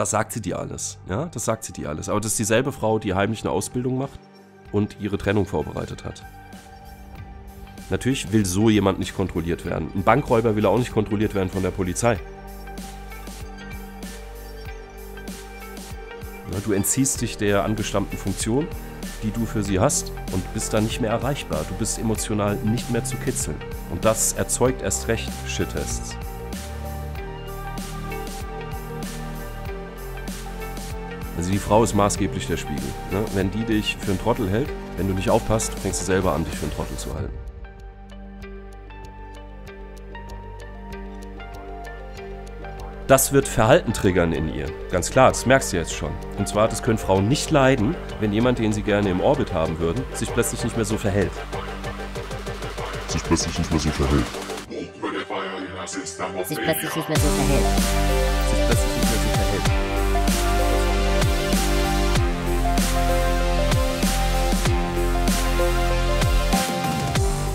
das sagt sie dir alles. Ja, das sagt sie dir alles. Aber das ist dieselbe Frau, die heimlich eine Ausbildung macht und ihre Trennung vorbereitet hat. Natürlich will so jemand nicht kontrolliert werden. Ein Bankräuber will auch nicht kontrolliert werden von der Polizei. Du entziehst dich der angestammten Funktion, die du für sie hast, und bist dann nicht mehr erreichbar. Du bist emotional nicht mehr zu kitzeln. Und das erzeugt erst recht Shit-Tests. Also die Frau ist maßgeblich der Spiegel. Ne? Wenn die dich für einen Trottel hält, wenn du nicht aufpasst, fängst du selber an, dich für einen Trottel zu halten. Das wird Verhalten triggern in ihr. Ganz klar, das merkst du jetzt schon. Und zwar, das können Frauen nicht leiden, wenn jemand, den sie gerne im Orbit haben würden, sich plötzlich nicht mehr so verhält. Sich plötzlich nicht mehr so verhält. Sich plötzlich nicht mehr so verhält.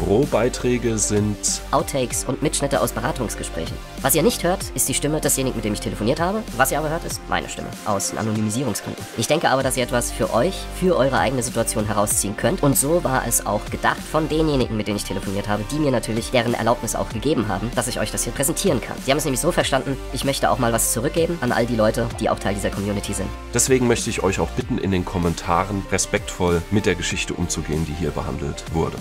Bürobeiträge sind Outtakes und Mitschnitte aus Beratungsgesprächen. Was ihr nicht hört, ist die Stimme desjenigen, mit dem ich telefoniert habe. Was ihr aber hört, ist meine Stimme. Aus Anonymisierungsgründen. Ich denke aber, dass ihr etwas für euch, für eure eigene Situation herausziehen könnt. Und so war es auch gedacht von denjenigen, mit denen ich telefoniert habe, die mir natürlich deren Erlaubnis auch gegeben haben, dass ich euch das hier präsentieren kann. Sie haben es nämlich so verstanden, ich möchte auch mal was zurückgeben an all die Leute, die auch Teil dieser Community sind. Deswegen möchte ich euch auch bitten, in den Kommentaren respektvoll mit der Geschichte umzugehen, die hier behandelt wurde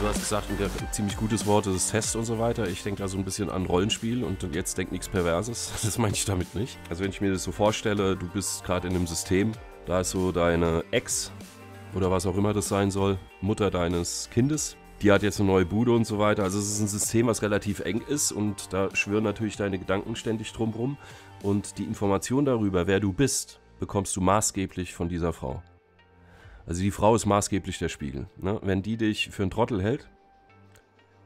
du hast gesagt, ein ziemlich gutes Wort, das ist Test und so weiter. Ich denke da so ein bisschen an Rollenspiel und jetzt denkt nichts Perverses. Das meine ich damit nicht. Also wenn ich mir das so vorstelle, du bist gerade in einem System, da ist so deine Ex, oder was auch immer das sein soll, Mutter deines Kindes. Die hat jetzt eine neue Bude und so weiter. Also es ist ein System, was relativ eng ist und da schwören natürlich deine Gedanken ständig drumrum. Und die Information darüber, wer du bist, bekommst du maßgeblich von dieser Frau. Also die Frau ist maßgeblich der Spiegel. Ne? Wenn die dich für einen Trottel hält,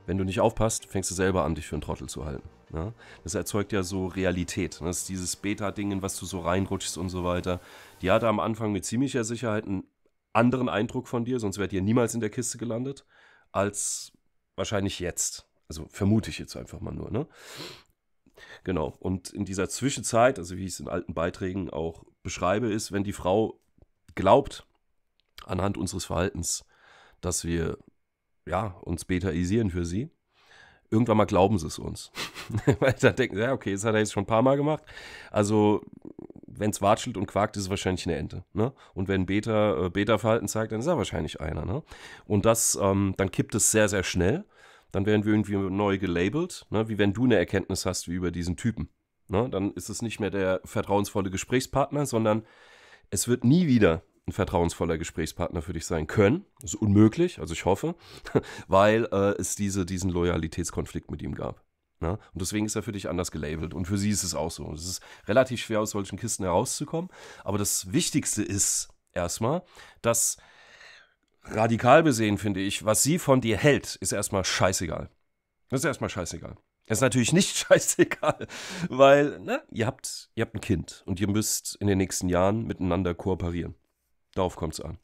wenn du nicht aufpasst, fängst du selber an, dich für einen Trottel zu halten. Ne? Das erzeugt ja so Realität. Ne? Das ist dieses Beta-Ding, in was du so reinrutschst und so weiter. Die hatte am Anfang mit ziemlicher Sicherheit einen anderen Eindruck von dir, sonst wärt ihr niemals in der Kiste gelandet, als wahrscheinlich jetzt. Also vermute ich jetzt einfach mal nur. Ne? Genau. Und in dieser Zwischenzeit, also wie ich es in alten Beiträgen auch beschreibe, ist, wenn die Frau glaubt, anhand unseres Verhaltens, dass wir ja, uns betaisieren für sie, irgendwann mal glauben sie es uns. Weil dann denken sie, ja, okay, das hat er jetzt schon ein paar Mal gemacht. Also wenn es watschelt und quakt, ist es wahrscheinlich eine Ente. Ne? Und wenn Beta, äh, Beta-Verhalten zeigt, dann ist er wahrscheinlich einer. Ne? Und das, ähm, dann kippt es sehr, sehr schnell. Dann werden wir irgendwie neu gelabelt, ne? wie wenn du eine Erkenntnis hast wie über diesen Typen. Ne? Dann ist es nicht mehr der vertrauensvolle Gesprächspartner, sondern es wird nie wieder ein vertrauensvoller Gesprächspartner für dich sein können. Das ist unmöglich, also ich hoffe, weil äh, es diese, diesen Loyalitätskonflikt mit ihm gab. Ne? Und deswegen ist er für dich anders gelabelt. Und für sie ist es auch so. Es ist relativ schwer, aus solchen Kisten herauszukommen. Aber das Wichtigste ist erstmal, dass radikal besehen, finde ich, was sie von dir hält, ist erstmal scheißegal. Das ist erstmal scheißegal. Das ist natürlich nicht scheißegal, weil ne, ihr, habt, ihr habt ein Kind und ihr müsst in den nächsten Jahren miteinander kooperieren. Darauf kommt es an.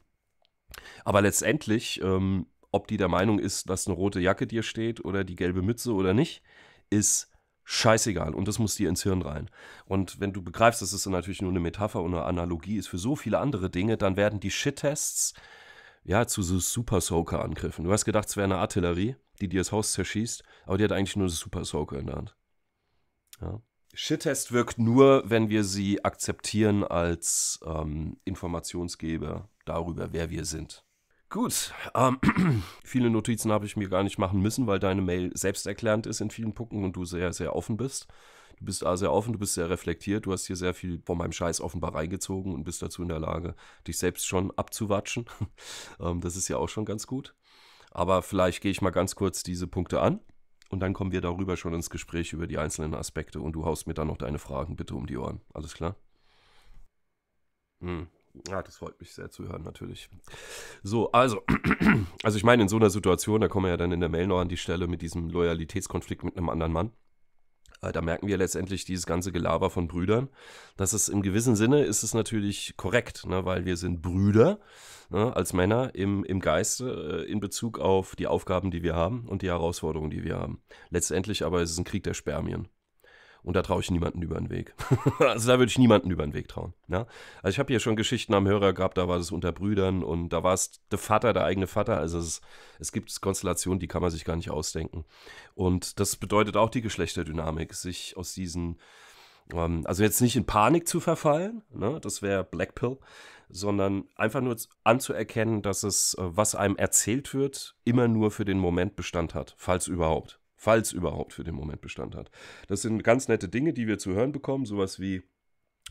Aber letztendlich, ähm, ob die der Meinung ist, dass eine rote Jacke dir steht oder die gelbe Mütze oder nicht, ist scheißegal und das muss dir ins Hirn rein. Und wenn du begreifst, dass es natürlich nur eine Metapher und eine Analogie ist für so viele andere Dinge, dann werden die Shit-Tests ja zu so Super Soaker-Angriffen. Du hast gedacht, es wäre eine Artillerie, die dir das Haus zerschießt, aber die hat eigentlich nur eine Super Soaker in der Hand. Ja. Shit-Test wirkt nur, wenn wir sie akzeptieren als ähm, Informationsgeber darüber, wer wir sind. Gut, ähm, viele Notizen habe ich mir gar nicht machen müssen, weil deine Mail selbsterklärend ist in vielen Punkten und du sehr, sehr offen bist. Du bist A, sehr offen, du bist sehr reflektiert, du hast hier sehr viel von meinem Scheiß offenbar reingezogen und bist dazu in der Lage, dich selbst schon abzuwatschen. ähm, das ist ja auch schon ganz gut. Aber vielleicht gehe ich mal ganz kurz diese Punkte an und dann kommen wir darüber schon ins Gespräch über die einzelnen Aspekte und du haust mir dann noch deine Fragen bitte um die Ohren. Alles klar? Hm. Ja, das freut mich sehr zu hören, natürlich. So, also, also ich meine, in so einer Situation, da kommen wir ja dann in der Mail noch an die Stelle mit diesem Loyalitätskonflikt mit einem anderen Mann. Äh, da merken wir letztendlich dieses ganze Gelaber von Brüdern. Das ist im gewissen Sinne ist es natürlich korrekt, ne, weil wir sind Brüder ne, als Männer im, im Geiste äh, in Bezug auf die Aufgaben, die wir haben und die Herausforderungen, die wir haben. Letztendlich aber ist es ein Krieg der Spermien. Und da traue ich niemanden über den Weg. also da würde ich niemanden über den Weg trauen. Ja? Also ich habe hier schon Geschichten am Hörer gehabt, da war das unter Brüdern und da war es der Vater, der eigene Vater. Also es, es gibt Konstellationen, die kann man sich gar nicht ausdenken. Und das bedeutet auch die Geschlechterdynamik, sich aus diesen ähm, also jetzt nicht in Panik zu verfallen, ne, das wäre Black Pill, sondern einfach nur anzuerkennen, dass es, äh, was einem erzählt wird, immer nur für den Moment Bestand hat, falls überhaupt falls überhaupt für den Moment Bestand hat. Das sind ganz nette Dinge, die wir zu hören bekommen, sowas wie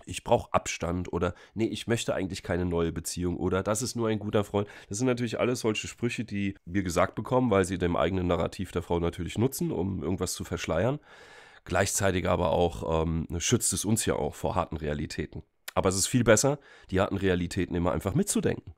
ich brauche Abstand oder nee, ich möchte eigentlich keine neue Beziehung oder das ist nur ein guter Freund. Das sind natürlich alles solche Sprüche, die wir gesagt bekommen, weil sie dem eigenen Narrativ der Frau natürlich nutzen, um irgendwas zu verschleiern. Gleichzeitig aber auch ähm, schützt es uns ja auch vor harten Realitäten. Aber es ist viel besser, die harten Realitäten immer einfach mitzudenken.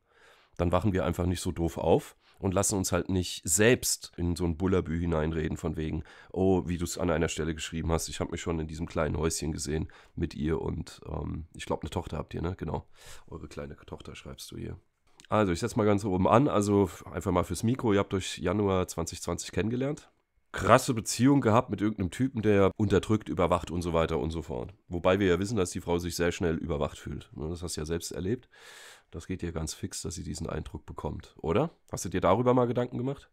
Dann wachen wir einfach nicht so doof auf und lassen uns halt nicht selbst in so ein Bullabü hineinreden von wegen, oh, wie du es an einer Stelle geschrieben hast, ich habe mich schon in diesem kleinen Häuschen gesehen mit ihr und ähm, ich glaube, eine Tochter habt ihr, ne? Genau. Eure kleine Tochter schreibst du hier. Also, ich setze mal ganz oben an. Also, einfach mal fürs Mikro. Ihr habt euch Januar 2020 kennengelernt. Krasse Beziehung gehabt mit irgendeinem Typen, der unterdrückt, überwacht und so weiter und so fort. Wobei wir ja wissen, dass die Frau sich sehr schnell überwacht fühlt. Ne? Das hast du ja selbst erlebt. Das geht ihr ganz fix, dass sie diesen Eindruck bekommt, oder? Hast du dir darüber mal Gedanken gemacht?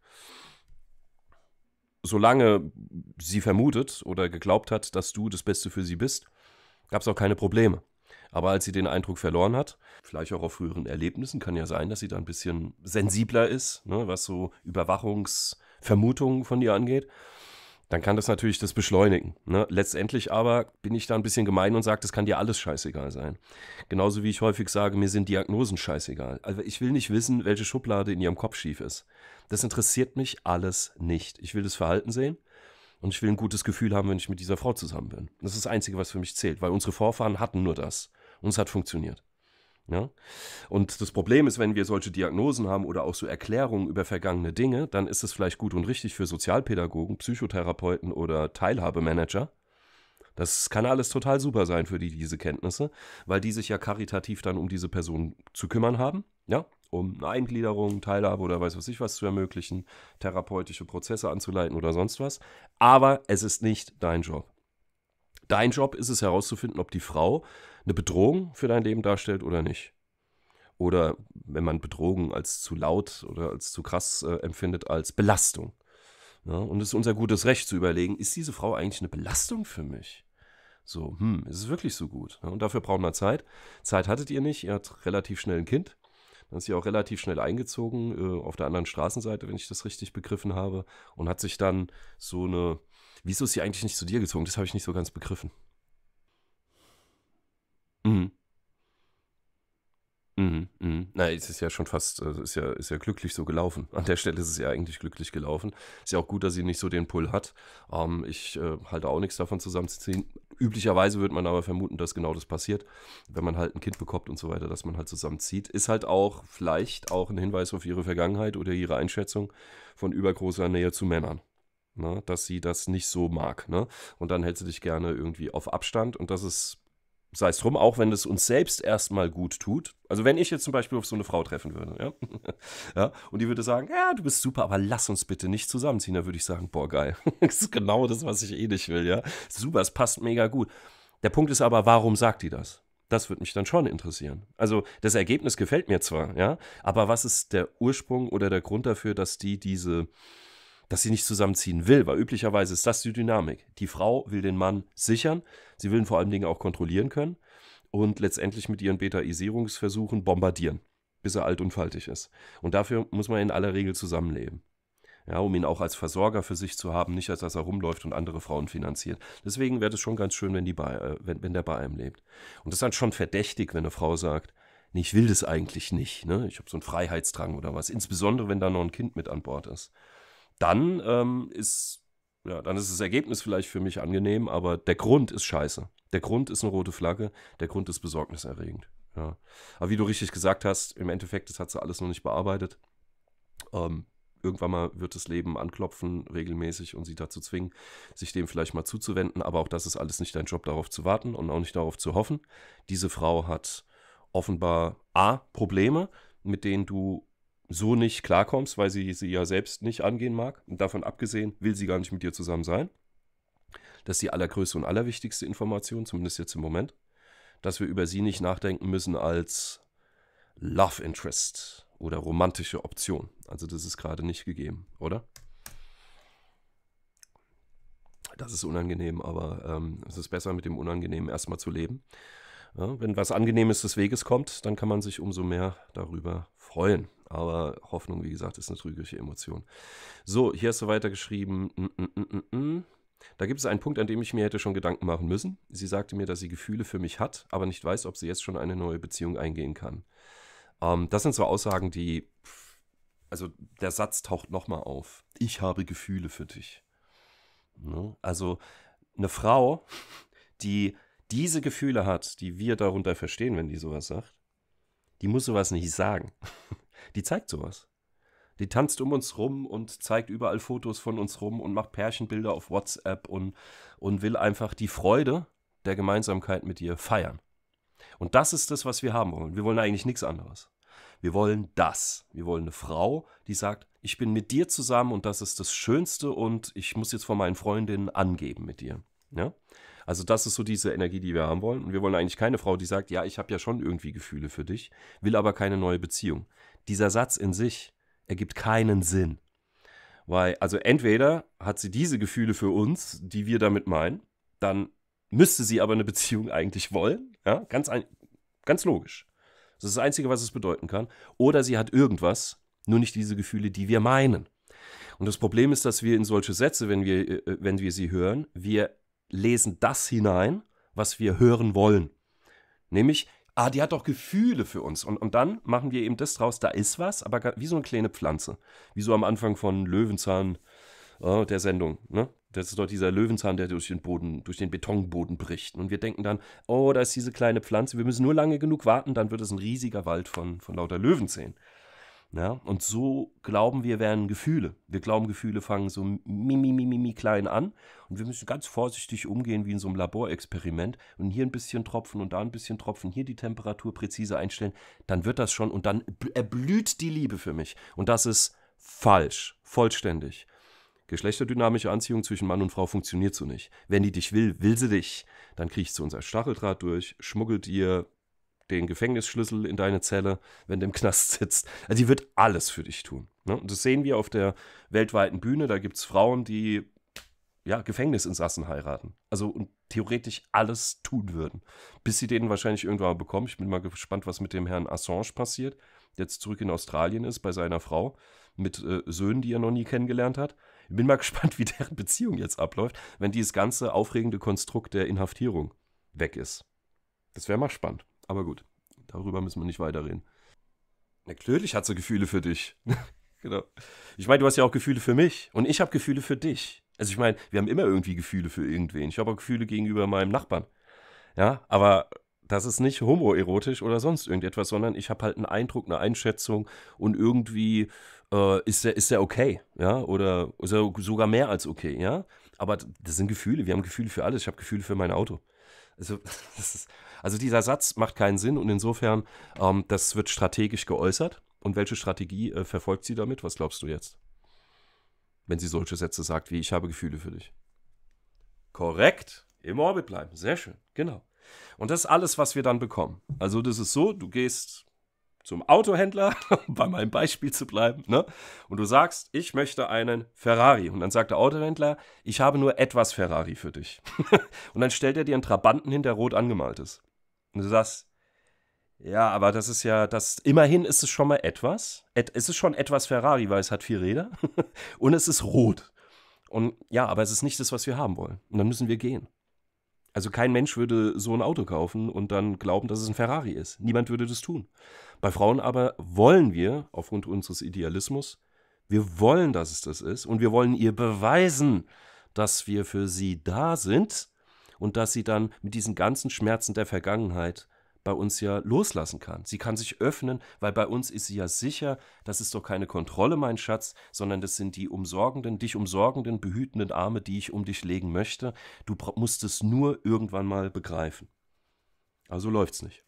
Solange sie vermutet oder geglaubt hat, dass du das Beste für sie bist, gab es auch keine Probleme. Aber als sie den Eindruck verloren hat, vielleicht auch auf früheren Erlebnissen, kann ja sein, dass sie da ein bisschen sensibler ist, ne, was so Überwachungsvermutungen von dir angeht dann kann das natürlich das beschleunigen. Ne? Letztendlich aber bin ich da ein bisschen gemein und sage, das kann dir alles scheißegal sein. Genauso wie ich häufig sage, mir sind Diagnosen scheißegal. Also ich will nicht wissen, welche Schublade in ihrem Kopf schief ist. Das interessiert mich alles nicht. Ich will das Verhalten sehen und ich will ein gutes Gefühl haben, wenn ich mit dieser Frau zusammen bin. Das ist das Einzige, was für mich zählt, weil unsere Vorfahren hatten nur das. Und es hat funktioniert. Ja? Ne? Und das Problem ist, wenn wir solche Diagnosen haben oder auch so Erklärungen über vergangene Dinge, dann ist es vielleicht gut und richtig für Sozialpädagogen, Psychotherapeuten oder Teilhabemanager. Das kann alles total super sein für die, diese Kenntnisse, weil die sich ja karitativ dann um diese Person zu kümmern haben, ja, um eine Eingliederung, Teilhabe oder weiß was ich was zu ermöglichen, therapeutische Prozesse anzuleiten oder sonst was. Aber es ist nicht dein Job. Dein Job ist es herauszufinden, ob die Frau eine Bedrohung für dein Leben darstellt oder nicht. Oder wenn man Bedrohung als zu laut oder als zu krass äh, empfindet, als Belastung. Ja, und es ist unser gutes Recht zu überlegen, ist diese Frau eigentlich eine Belastung für mich? So, hm, ist es wirklich so gut? Ja, und dafür brauchen wir Zeit. Zeit hattet ihr nicht, ihr habt relativ schnell ein Kind. Dann ist sie auch relativ schnell eingezogen, äh, auf der anderen Straßenseite, wenn ich das richtig begriffen habe. Und hat sich dann so eine, wieso ist sie eigentlich nicht zu dir gezogen? Das habe ich nicht so ganz begriffen. Mhm. Mhm, mh. Mhm. Na, es ist ja schon fast, äh, ist ja, ist ja glücklich so gelaufen. An der Stelle ist es ja eigentlich glücklich gelaufen. Ist ja auch gut, dass sie nicht so den Pull hat. Ähm, ich äh, halte auch nichts davon zusammenzuziehen. Üblicherweise würde man aber vermuten, dass genau das passiert, wenn man halt ein Kind bekommt und so weiter, dass man halt zusammenzieht. Ist halt auch vielleicht auch ein Hinweis auf ihre Vergangenheit oder ihre Einschätzung von übergroßer Nähe zu Männern. Ne? Dass sie das nicht so mag. Ne? Und dann hält sie dich gerne irgendwie auf Abstand und das ist sei es drum, auch wenn es uns selbst erstmal gut tut. Also wenn ich jetzt zum Beispiel auf so eine Frau treffen würde, ja, ja und die würde sagen, ja, du bist super, aber lass uns bitte nicht zusammenziehen, da würde ich sagen, boah, geil. das ist genau das, was ich eh nicht will, ja. Super, es passt mega gut. Der Punkt ist aber, warum sagt die das? Das würde mich dann schon interessieren. Also das Ergebnis gefällt mir zwar, ja, aber was ist der Ursprung oder der Grund dafür, dass die diese dass sie nicht zusammenziehen will, weil üblicherweise ist das die Dynamik. Die Frau will den Mann sichern, sie will ihn vor allen Dingen auch kontrollieren können und letztendlich mit ihren Betaisierungsversuchen bombardieren, bis er alt und faltig ist. Und dafür muss man in aller Regel zusammenleben. Ja, um ihn auch als Versorger für sich zu haben, nicht als dass er rumläuft und andere Frauen finanziert. Deswegen wäre es schon ganz schön, wenn, die bei, äh, wenn, wenn der bei einem lebt. Und das ist dann schon verdächtig, wenn eine Frau sagt, nee, ich will das eigentlich nicht, ne? ich habe so einen Freiheitsdrang oder was, insbesondere wenn da noch ein Kind mit an Bord ist dann ähm, ist ja, dann ist das Ergebnis vielleicht für mich angenehm, aber der Grund ist scheiße. Der Grund ist eine rote Flagge, der Grund ist besorgniserregend. Ja. Aber wie du richtig gesagt hast, im Endeffekt, das hat sie alles noch nicht bearbeitet. Ähm, irgendwann mal wird das Leben anklopfen, regelmäßig und sie dazu zwingen, sich dem vielleicht mal zuzuwenden. Aber auch das ist alles nicht dein Job, darauf zu warten und auch nicht darauf zu hoffen. Diese Frau hat offenbar A, Probleme, mit denen du so nicht klarkommst, weil sie sie ja selbst nicht angehen mag. Und davon abgesehen will sie gar nicht mit dir zusammen sein. Das ist die allergrößte und allerwichtigste Information, zumindest jetzt im Moment. Dass wir über sie nicht nachdenken müssen als Love Interest oder romantische Option. Also das ist gerade nicht gegeben, oder? Das ist unangenehm, aber ähm, es ist besser, mit dem Unangenehmen erstmal zu leben ja, wenn was Angenehmes des Weges kommt, dann kann man sich umso mehr darüber freuen. Aber Hoffnung, wie gesagt, ist eine trügerische Emotion. So, hier hast du weitergeschrieben. Mm, mm, mm, da gibt es einen Punkt, an dem ich mir hätte schon Gedanken machen müssen. Sie sagte mir, dass sie Gefühle für mich hat, aber nicht weiß, ob sie jetzt schon eine neue Beziehung eingehen kann. Ähm, das sind so Aussagen, die. Also der Satz taucht nochmal auf. Ich habe Gefühle für dich. Ne? Also eine Frau, die diese Gefühle hat, die wir darunter verstehen, wenn die sowas sagt, die muss sowas nicht sagen. Die zeigt sowas. Die tanzt um uns rum und zeigt überall Fotos von uns rum und macht Pärchenbilder auf WhatsApp und, und will einfach die Freude der Gemeinsamkeit mit ihr feiern. Und das ist das, was wir haben wollen. Wir wollen eigentlich nichts anderes. Wir wollen das. Wir wollen eine Frau, die sagt, ich bin mit dir zusammen und das ist das Schönste und ich muss jetzt vor meinen Freundinnen angeben mit dir. Ja? Also das ist so diese Energie, die wir haben wollen. Und wir wollen eigentlich keine Frau, die sagt, ja, ich habe ja schon irgendwie Gefühle für dich, will aber keine neue Beziehung. Dieser Satz in sich ergibt keinen Sinn. Weil, also entweder hat sie diese Gefühle für uns, die wir damit meinen, dann müsste sie aber eine Beziehung eigentlich wollen. Ja, ganz, ein, ganz logisch. Das ist das Einzige, was es bedeuten kann. Oder sie hat irgendwas, nur nicht diese Gefühle, die wir meinen. Und das Problem ist, dass wir in solche Sätze, wenn wir, äh, wenn wir sie hören, wir lesen das hinein, was wir hören wollen. Nämlich, ah, die hat doch Gefühle für uns. Und, und dann machen wir eben das draus, da ist was, aber wie so eine kleine Pflanze. Wie so am Anfang von Löwenzahn äh, der Sendung. Ne? Das ist doch dieser Löwenzahn, der durch den Boden, durch den Betonboden bricht. Und wir denken dann, oh, da ist diese kleine Pflanze, wir müssen nur lange genug warten, dann wird es ein riesiger Wald von, von lauter Löwenzähnen. Ja, ne? und so glauben wir, werden Gefühle. Wir glauben, Gefühle fangen so mimi, mimi, mimi klein an. Und wir müssen ganz vorsichtig umgehen, wie in so einem Laborexperiment. Und hier ein bisschen tropfen und da ein bisschen tropfen, hier die Temperatur präzise einstellen. Dann wird das schon und dann erblüht die Liebe für mich. Und das ist falsch, vollständig. Geschlechterdynamische Anziehung zwischen Mann und Frau funktioniert so nicht. Wenn die dich will, will sie dich. Dann kriegst du unser Stacheldraht durch, schmuggelt ihr den Gefängnisschlüssel in deine Zelle, wenn du im Knast sitzt. Also die wird alles für dich tun. Ne? Und das sehen wir auf der weltweiten Bühne. Da gibt es Frauen, die ja, Gefängnisinsassen heiraten. Also und theoretisch alles tun würden. Bis sie den wahrscheinlich irgendwann mal bekommen. Ich bin mal gespannt, was mit dem Herrn Assange passiert, der jetzt zurück in Australien ist bei seiner Frau mit äh, Söhnen, die er noch nie kennengelernt hat. Ich bin mal gespannt, wie deren Beziehung jetzt abläuft, wenn dieses ganze aufregende Konstrukt der Inhaftierung weg ist. Das wäre mal spannend. Aber gut, darüber müssen wir nicht weiterreden. Natürlich hat sie Gefühle für dich. genau. Ich meine, du hast ja auch Gefühle für mich und ich habe Gefühle für dich. Also ich meine, wir haben immer irgendwie Gefühle für irgendwen. Ich habe auch Gefühle gegenüber meinem Nachbarn. Ja, aber das ist nicht homoerotisch oder sonst irgendetwas, sondern ich habe halt einen Eindruck, eine Einschätzung und irgendwie äh, ist der ist der okay, ja, oder ist er sogar mehr als okay, ja. Aber das sind Gefühle. Wir haben Gefühle für alles. Ich habe Gefühle für mein Auto. Also das ist also dieser Satz macht keinen Sinn und insofern, ähm, das wird strategisch geäußert. Und welche Strategie äh, verfolgt sie damit? Was glaubst du jetzt? Wenn sie solche Sätze sagt wie, ich habe Gefühle für dich. Korrekt. Im Orbit bleiben. Sehr schön. Genau. Und das ist alles, was wir dann bekommen. Also das ist so, du gehst zum Autohändler, um bei meinem Beispiel zu bleiben, ne? und du sagst, ich möchte einen Ferrari. Und dann sagt der Autohändler, ich habe nur etwas Ferrari für dich. und dann stellt er dir einen Trabanten hin, der rot angemalt ist. Und du sagst, ja, aber das ist ja, das, immerhin ist es schon mal etwas. Et, es ist schon etwas Ferrari, weil es hat vier Räder und es ist rot. Und ja, aber es ist nicht das, was wir haben wollen. Und dann müssen wir gehen. Also kein Mensch würde so ein Auto kaufen und dann glauben, dass es ein Ferrari ist. Niemand würde das tun. Bei Frauen aber wollen wir, aufgrund unseres Idealismus, wir wollen, dass es das ist und wir wollen ihr beweisen, dass wir für sie da sind und dass sie dann mit diesen ganzen Schmerzen der Vergangenheit bei uns ja loslassen kann. Sie kann sich öffnen, weil bei uns ist sie ja sicher, das ist doch keine Kontrolle, mein Schatz, sondern das sind die umsorgenden, dich umsorgenden, behütenden Arme, die ich um dich legen möchte. Du musst es nur irgendwann mal begreifen. Also läuft's nicht.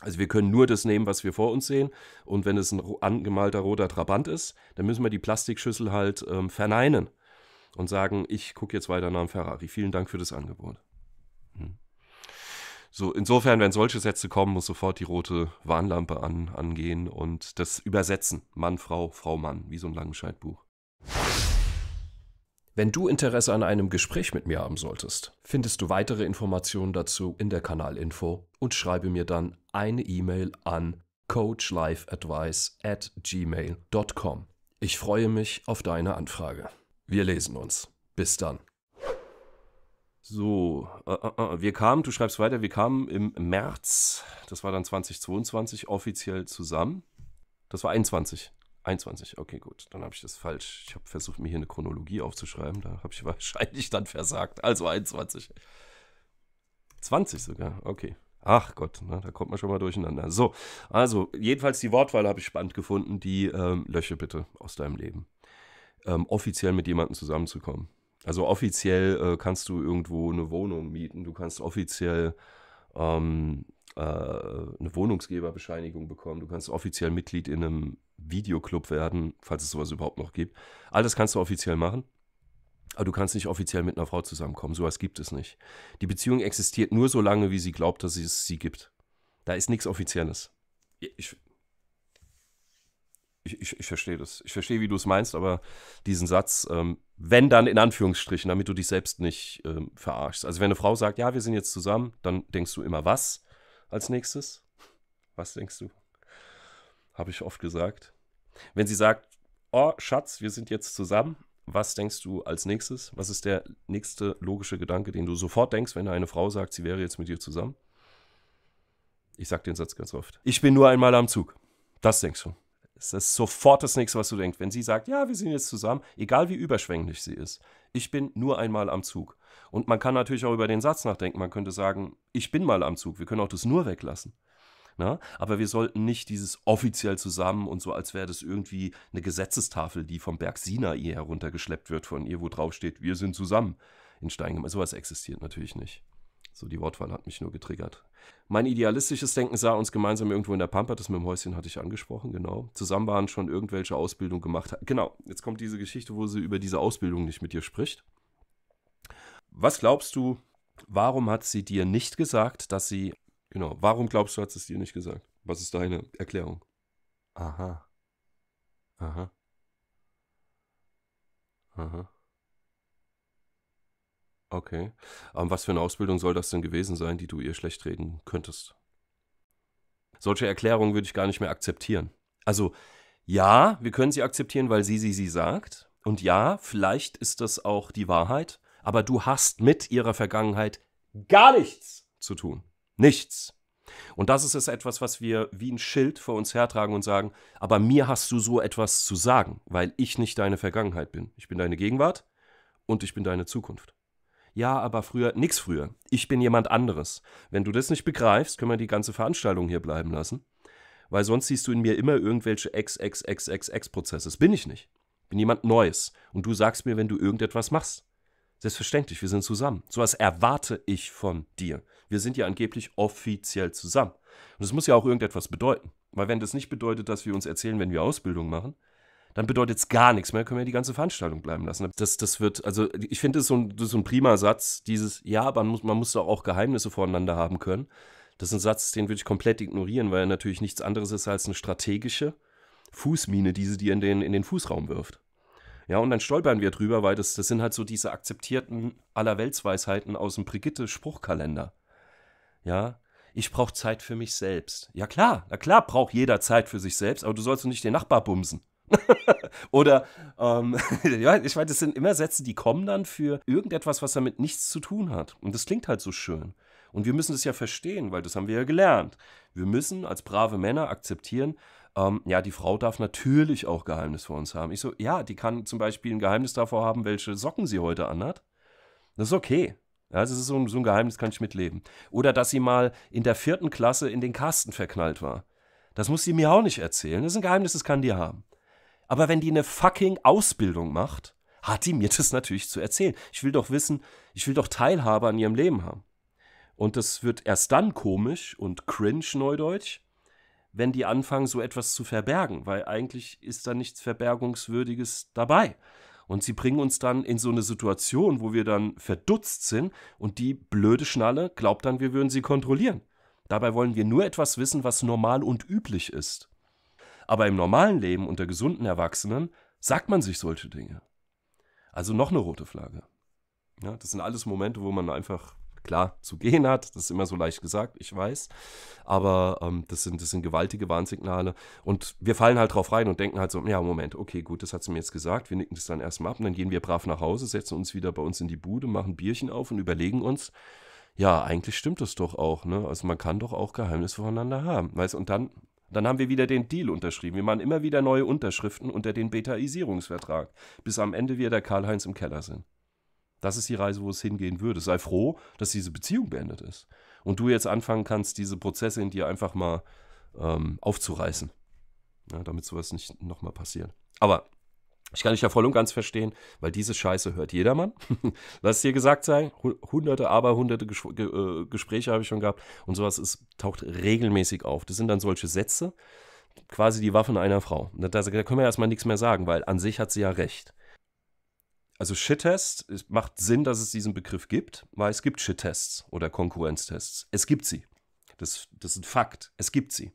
Also wir können nur das nehmen, was wir vor uns sehen. Und wenn es ein angemalter roter Trabant ist, dann müssen wir die Plastikschüssel halt ähm, verneinen und sagen, ich gucke jetzt weiter nach einem Ferrari. Vielen Dank für das Angebot. Hm. So, insofern, wenn solche Sätze kommen, muss sofort die rote Warnlampe an, angehen und das übersetzen. Mann, Frau, Frau, Mann, wie so ein Langenscheidbuch. Wenn du Interesse an einem Gespräch mit mir haben solltest, findest du weitere Informationen dazu in der Kanalinfo und schreibe mir dann eine E-Mail an coachlifeadvice at gmail.com. Ich freue mich auf deine Anfrage. Wir lesen uns. Bis dann. So, äh, äh, äh, wir kamen, du schreibst weiter, wir kamen im März, das war dann 2022, offiziell zusammen. Das war 21. 21, okay, gut. Dann habe ich das falsch. Ich habe versucht, mir hier eine Chronologie aufzuschreiben. Da habe ich wahrscheinlich dann versagt. Also 21. 20 sogar, okay. Ach Gott, na, ne, da kommt man schon mal durcheinander. So, also jedenfalls die Wortwahl habe ich spannend gefunden. Die ähm, Löche bitte aus deinem Leben ähm, offiziell mit jemandem zusammenzukommen. Also offiziell äh, kannst du irgendwo eine Wohnung mieten, du kannst offiziell ähm, äh, eine Wohnungsgeberbescheinigung bekommen, du kannst offiziell Mitglied in einem Videoclub werden, falls es sowas überhaupt noch gibt. All das kannst du offiziell machen. Aber du kannst nicht offiziell mit einer Frau zusammenkommen. Sowas gibt es nicht. Die Beziehung existiert nur so lange, wie sie glaubt, dass es sie gibt. Da ist nichts Offizielles. Ich, ich, ich, ich verstehe das. Ich verstehe, wie du es meinst, aber diesen Satz, ähm, wenn dann in Anführungsstrichen, damit du dich selbst nicht ähm, verarschst. Also wenn eine Frau sagt, ja, wir sind jetzt zusammen, dann denkst du immer was als nächstes? Was denkst du? Habe ich oft gesagt. Wenn sie sagt, oh, Schatz, wir sind jetzt zusammen, was denkst du als nächstes? Was ist der nächste logische Gedanke, den du sofort denkst, wenn eine Frau sagt, sie wäre jetzt mit dir zusammen? Ich sage den Satz ganz oft. Ich bin nur einmal am Zug. Das denkst du. Das ist sofort das nächste, was du denkst. Wenn sie sagt, ja, wir sind jetzt zusammen, egal wie überschwänglich sie ist, ich bin nur einmal am Zug. Und man kann natürlich auch über den Satz nachdenken. Man könnte sagen, ich bin mal am Zug. Wir können auch das nur weglassen. Na? Aber wir sollten nicht dieses offiziell zusammen und so, als wäre das irgendwie eine Gesetzestafel, die vom Berg Sinai heruntergeschleppt wird von ihr, wo drauf steht, wir sind zusammen in Stein gemeißelt. Sowas existiert natürlich nicht. So, die Wortwahl hat mich nur getriggert. Mein idealistisches Denken sah uns gemeinsam irgendwo in der Pampa, das mit dem Häuschen hatte ich angesprochen, genau. Zusammen waren schon irgendwelche Ausbildung gemacht. Genau, jetzt kommt diese Geschichte, wo sie über diese Ausbildung nicht mit dir spricht. Was glaubst du, warum hat sie dir nicht gesagt, dass sie, genau, warum glaubst du, hat sie es dir nicht gesagt? Was ist deine Erklärung? Aha. Aha. Aha. Okay. Ähm, was für eine Ausbildung soll das denn gewesen sein, die du ihr schlecht reden könntest? Solche Erklärungen würde ich gar nicht mehr akzeptieren. Also, ja, wir können sie akzeptieren, weil sie sie sie sagt. Und ja, vielleicht ist das auch die Wahrheit. Aber du hast mit ihrer Vergangenheit gar nichts zu tun. Nichts. Und das ist es etwas, was wir wie ein Schild vor uns hertragen und sagen, aber mir hast du so etwas zu sagen, weil ich nicht deine Vergangenheit bin. Ich bin deine Gegenwart und ich bin deine Zukunft ja, aber früher, nix früher. Ich bin jemand anderes. Wenn du das nicht begreifst, können wir die ganze Veranstaltung hier bleiben lassen. Weil sonst siehst du in mir immer irgendwelche XXXXX-Prozesse. Das bin ich nicht. Bin jemand Neues. Und du sagst mir, wenn du irgendetwas machst. Selbstverständlich, wir sind zusammen. So was erwarte ich von dir. Wir sind ja angeblich offiziell zusammen. Und das muss ja auch irgendetwas bedeuten. Weil wenn das nicht bedeutet, dass wir uns erzählen, wenn wir Ausbildung machen, dann bedeutet es gar nichts mehr, können wir die ganze Veranstaltung bleiben lassen. Das, das wird, also ich finde, das, so das ist so ein prima Satz, dieses, ja, man muss, man muss doch auch Geheimnisse voreinander haben können. Das ist ein Satz, den würde ich komplett ignorieren, weil er natürlich nichts anderes ist als eine strategische Fußmine, die sie dir in den, in den Fußraum wirft. Ja, und dann stolpern wir drüber, weil das, das sind halt so diese akzeptierten Allerweltsweisheiten aus dem Brigitte-Spruchkalender. Ja, ich brauche Zeit für mich selbst. Ja klar, na klar braucht jeder Zeit für sich selbst, aber du sollst doch nicht den Nachbar bumsen. Oder, ähm, ich meine, das sind immer Sätze, die kommen dann für irgendetwas, was damit nichts zu tun hat. Und das klingt halt so schön. Und wir müssen das ja verstehen, weil das haben wir ja gelernt. Wir müssen als brave Männer akzeptieren, ähm, ja, die Frau darf natürlich auch Geheimnis vor uns haben. Ich so, ja, die kann zum Beispiel ein Geheimnis davor haben, welche Socken sie heute anhat. Das ist okay. Ja, das ist so ein, so ein Geheimnis, kann ich mitleben. Oder dass sie mal in der vierten Klasse in den Kasten verknallt war. Das muss sie mir auch nicht erzählen. Das ist ein Geheimnis, das kann die haben. Aber wenn die eine fucking Ausbildung macht, hat die mir das natürlich zu erzählen. Ich will doch wissen, ich will doch Teilhabe an ihrem Leben haben. Und das wird erst dann komisch und cringe neudeutsch, wenn die anfangen, so etwas zu verbergen, weil eigentlich ist da nichts Verbergungswürdiges dabei. Und sie bringen uns dann in so eine Situation, wo wir dann verdutzt sind und die blöde Schnalle glaubt dann, wir würden sie kontrollieren. Dabei wollen wir nur etwas wissen, was normal und üblich ist. Aber im normalen Leben unter gesunden Erwachsenen sagt man sich solche Dinge. Also noch eine rote Flagge. Ja, das sind alles Momente, wo man einfach klar zu gehen hat. Das ist immer so leicht gesagt, ich weiß. Aber ähm, das, sind, das sind gewaltige Warnsignale. Und wir fallen halt drauf rein und denken halt so, ja, Moment, okay, gut, das hat sie mir jetzt gesagt. Wir nicken das dann erstmal ab und dann gehen wir brav nach Hause, setzen uns wieder bei uns in die Bude, machen Bierchen auf und überlegen uns, ja, eigentlich stimmt das doch auch, ne? Also man kann doch auch Geheimnisse voneinander haben. Weißt, und dann dann haben wir wieder den Deal unterschrieben. Wir machen immer wieder neue Unterschriften unter den Betaisierungsvertrag, bis am Ende wir der Karl-Heinz im Keller sind. Das ist die Reise, wo es hingehen würde. Sei froh, dass diese Beziehung beendet ist. Und du jetzt anfangen kannst, diese Prozesse in dir einfach mal ähm, aufzureißen. Ja, damit sowas nicht nochmal passiert. Aber ich kann dich ja voll und ganz verstehen, weil diese Scheiße hört jedermann. Lass es dir gesagt sein. Hunderte, aber hunderte Ges äh, Gespräche habe ich schon gehabt. Und sowas ist, taucht regelmäßig auf. Das sind dann solche Sätze, quasi die Waffen einer Frau. Da, da können wir erstmal nichts mehr sagen, weil an sich hat sie ja recht. Also Shit-Test, es macht Sinn, dass es diesen Begriff gibt, weil es gibt Shit-Tests oder Konkurrenztests. Es gibt sie. Das, das ist ein Fakt. Es gibt sie.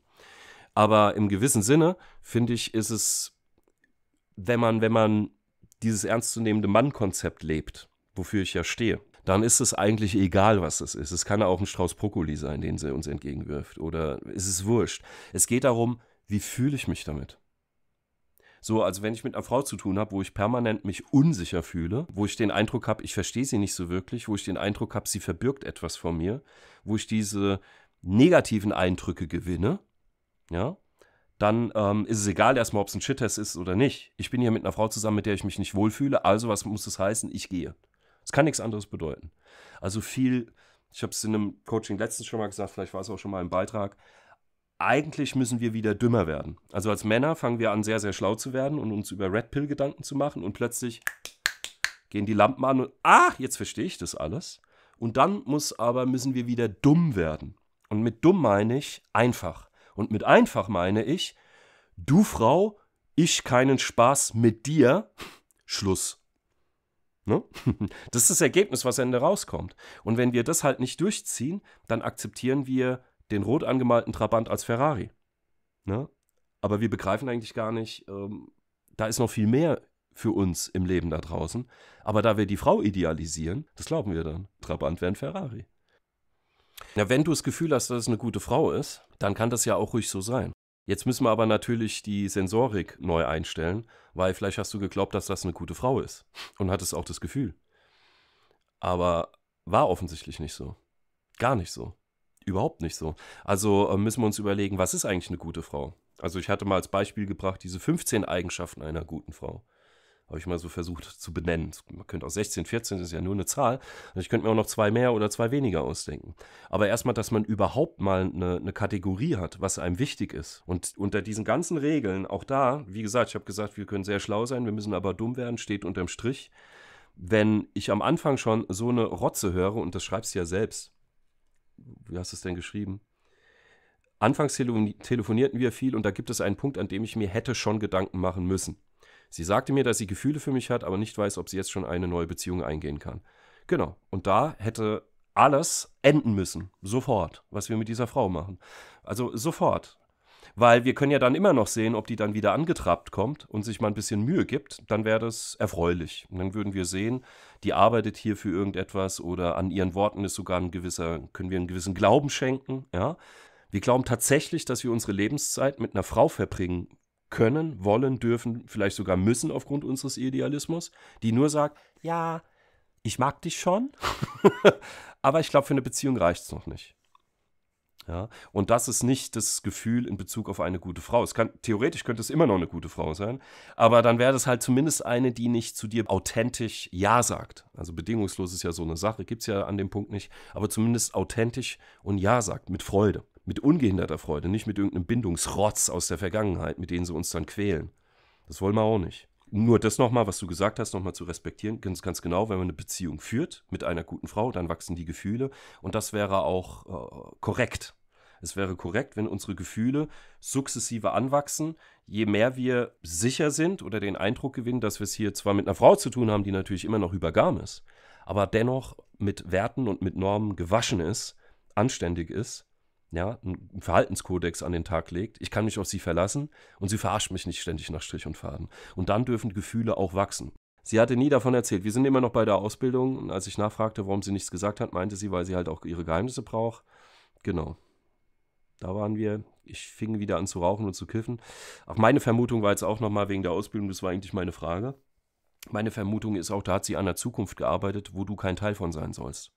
Aber im gewissen Sinne, finde ich, ist es wenn man, wenn man dieses ernstzunehmende Mann-Konzept lebt, wofür ich ja stehe, dann ist es eigentlich egal, was es ist. Es kann auch ein Strauß Brokkoli sein, den sie uns entgegenwirft. Oder es ist wurscht. Es geht darum, wie fühle ich mich damit? So, also wenn ich mit einer Frau zu tun habe, wo ich permanent mich unsicher fühle, wo ich den Eindruck habe, ich verstehe sie nicht so wirklich, wo ich den Eindruck habe, sie verbirgt etwas von mir, wo ich diese negativen Eindrücke gewinne, ja, dann ähm, ist es egal erstmal, ob es ein Shit-Test ist oder nicht. Ich bin hier mit einer Frau zusammen, mit der ich mich nicht wohlfühle, also was muss das heißen? Ich gehe. Es kann nichts anderes bedeuten. Also viel, ich habe es in einem Coaching letztens schon mal gesagt, vielleicht war es auch schon mal im Beitrag, eigentlich müssen wir wieder dümmer werden. Also als Männer fangen wir an, sehr, sehr schlau zu werden und uns über Red Pill Gedanken zu machen und plötzlich gehen die Lampen an und, ah, jetzt verstehe ich das alles. Und dann muss aber, müssen wir wieder dumm werden. Und mit dumm meine ich einfach. Und mit einfach meine ich, du Frau, ich keinen Spaß mit dir, Schluss. Ne? Das ist das Ergebnis, was am Ende rauskommt. Und wenn wir das halt nicht durchziehen, dann akzeptieren wir den rot angemalten Trabant als Ferrari. Ne? Aber wir begreifen eigentlich gar nicht, ähm, da ist noch viel mehr für uns im Leben da draußen. Aber da wir die Frau idealisieren, das glauben wir dann, Trabant wäre ein Ferrari. Na, wenn du das Gefühl hast, dass es eine gute Frau ist, dann kann das ja auch ruhig so sein. Jetzt müssen wir aber natürlich die Sensorik neu einstellen, weil vielleicht hast du geglaubt, dass das eine gute Frau ist und hattest auch das Gefühl. Aber war offensichtlich nicht so. Gar nicht so. Überhaupt nicht so. Also äh, müssen wir uns überlegen, was ist eigentlich eine gute Frau? Also ich hatte mal als Beispiel gebracht diese 15 Eigenschaften einer guten Frau. Habe ich mal so versucht zu benennen. Man könnte auch 16, 14 ist ja nur eine Zahl. Und ich könnte mir auch noch zwei mehr oder zwei weniger ausdenken. Aber erstmal, dass man überhaupt mal eine, eine Kategorie hat, was einem wichtig ist. Und unter diesen ganzen Regeln, auch da, wie gesagt, ich habe gesagt, wir können sehr schlau sein, wir müssen aber dumm werden, steht unterm Strich. Wenn ich am Anfang schon so eine Rotze höre, und das schreibst du ja selbst, wie hast du es denn geschrieben? Anfangs telefonierten wir viel und da gibt es einen Punkt, an dem ich mir hätte schon Gedanken machen müssen. Sie sagte mir, dass sie Gefühle für mich hat, aber nicht weiß, ob sie jetzt schon eine neue Beziehung eingehen kann. Genau. Und da hätte alles enden müssen. Sofort, was wir mit dieser Frau machen. Also sofort. Weil wir können ja dann immer noch sehen, ob die dann wieder angetrabt kommt und sich mal ein bisschen Mühe gibt, dann wäre das erfreulich. Und dann würden wir sehen, die arbeitet hier für irgendetwas oder an ihren Worten ist sogar ein gewisser, können wir einen gewissen Glauben schenken, ja. Wir glauben tatsächlich, dass wir unsere Lebenszeit mit einer Frau verbringen können, wollen, dürfen, vielleicht sogar müssen aufgrund unseres Idealismus, die nur sagt, ja, ich mag dich schon, aber ich glaube, für eine Beziehung reicht es noch nicht. Ja, und das ist nicht das Gefühl in Bezug auf eine gute Frau. Es kann, theoretisch könnte es immer noch eine gute Frau sein, aber dann wäre das halt zumindest eine, die nicht zu dir authentisch Ja sagt. Also bedingungslos ist ja so eine Sache, gibt es ja an dem Punkt nicht, aber zumindest authentisch und Ja sagt, mit Freude, mit ungehinderter Freude, nicht mit irgendeinem Bindungsrotz aus der Vergangenheit, mit denen sie uns dann quälen. Das wollen wir auch nicht nur das nochmal, was du gesagt hast, nochmal zu respektieren. Ganz, ganz genau, wenn man eine Beziehung führt mit einer guten Frau, dann wachsen die Gefühle. Und das wäre auch äh, korrekt. Es wäre korrekt, wenn unsere Gefühle sukzessive anwachsen. Je mehr wir sicher sind oder den Eindruck gewinnen, dass wir es hier zwar mit einer Frau zu tun haben, die natürlich immer noch übergam ist, aber dennoch mit Werten und mit Normen gewaschen ist, anständig ist, ja, einen Verhaltenskodex an den Tag legt. Ich kann mich auf sie verlassen und sie verarscht mich nicht ständig nach Strich und Faden. Und dann dürfen Gefühle auch wachsen. Sie hatte nie davon erzählt. Wir sind immer noch bei der Ausbildung und als ich nachfragte, warum sie nichts gesagt hat, meinte sie, weil sie halt auch ihre Geheimnisse braucht. Genau. Da waren wir. Ich fing wieder an zu rauchen und zu kiffen. Auch meine Vermutung war jetzt auch nochmal wegen der Ausbildung, das war eigentlich meine Frage. Meine Vermutung ist auch, da hat sie an der Zukunft gearbeitet, wo du kein Teil von sein sollst.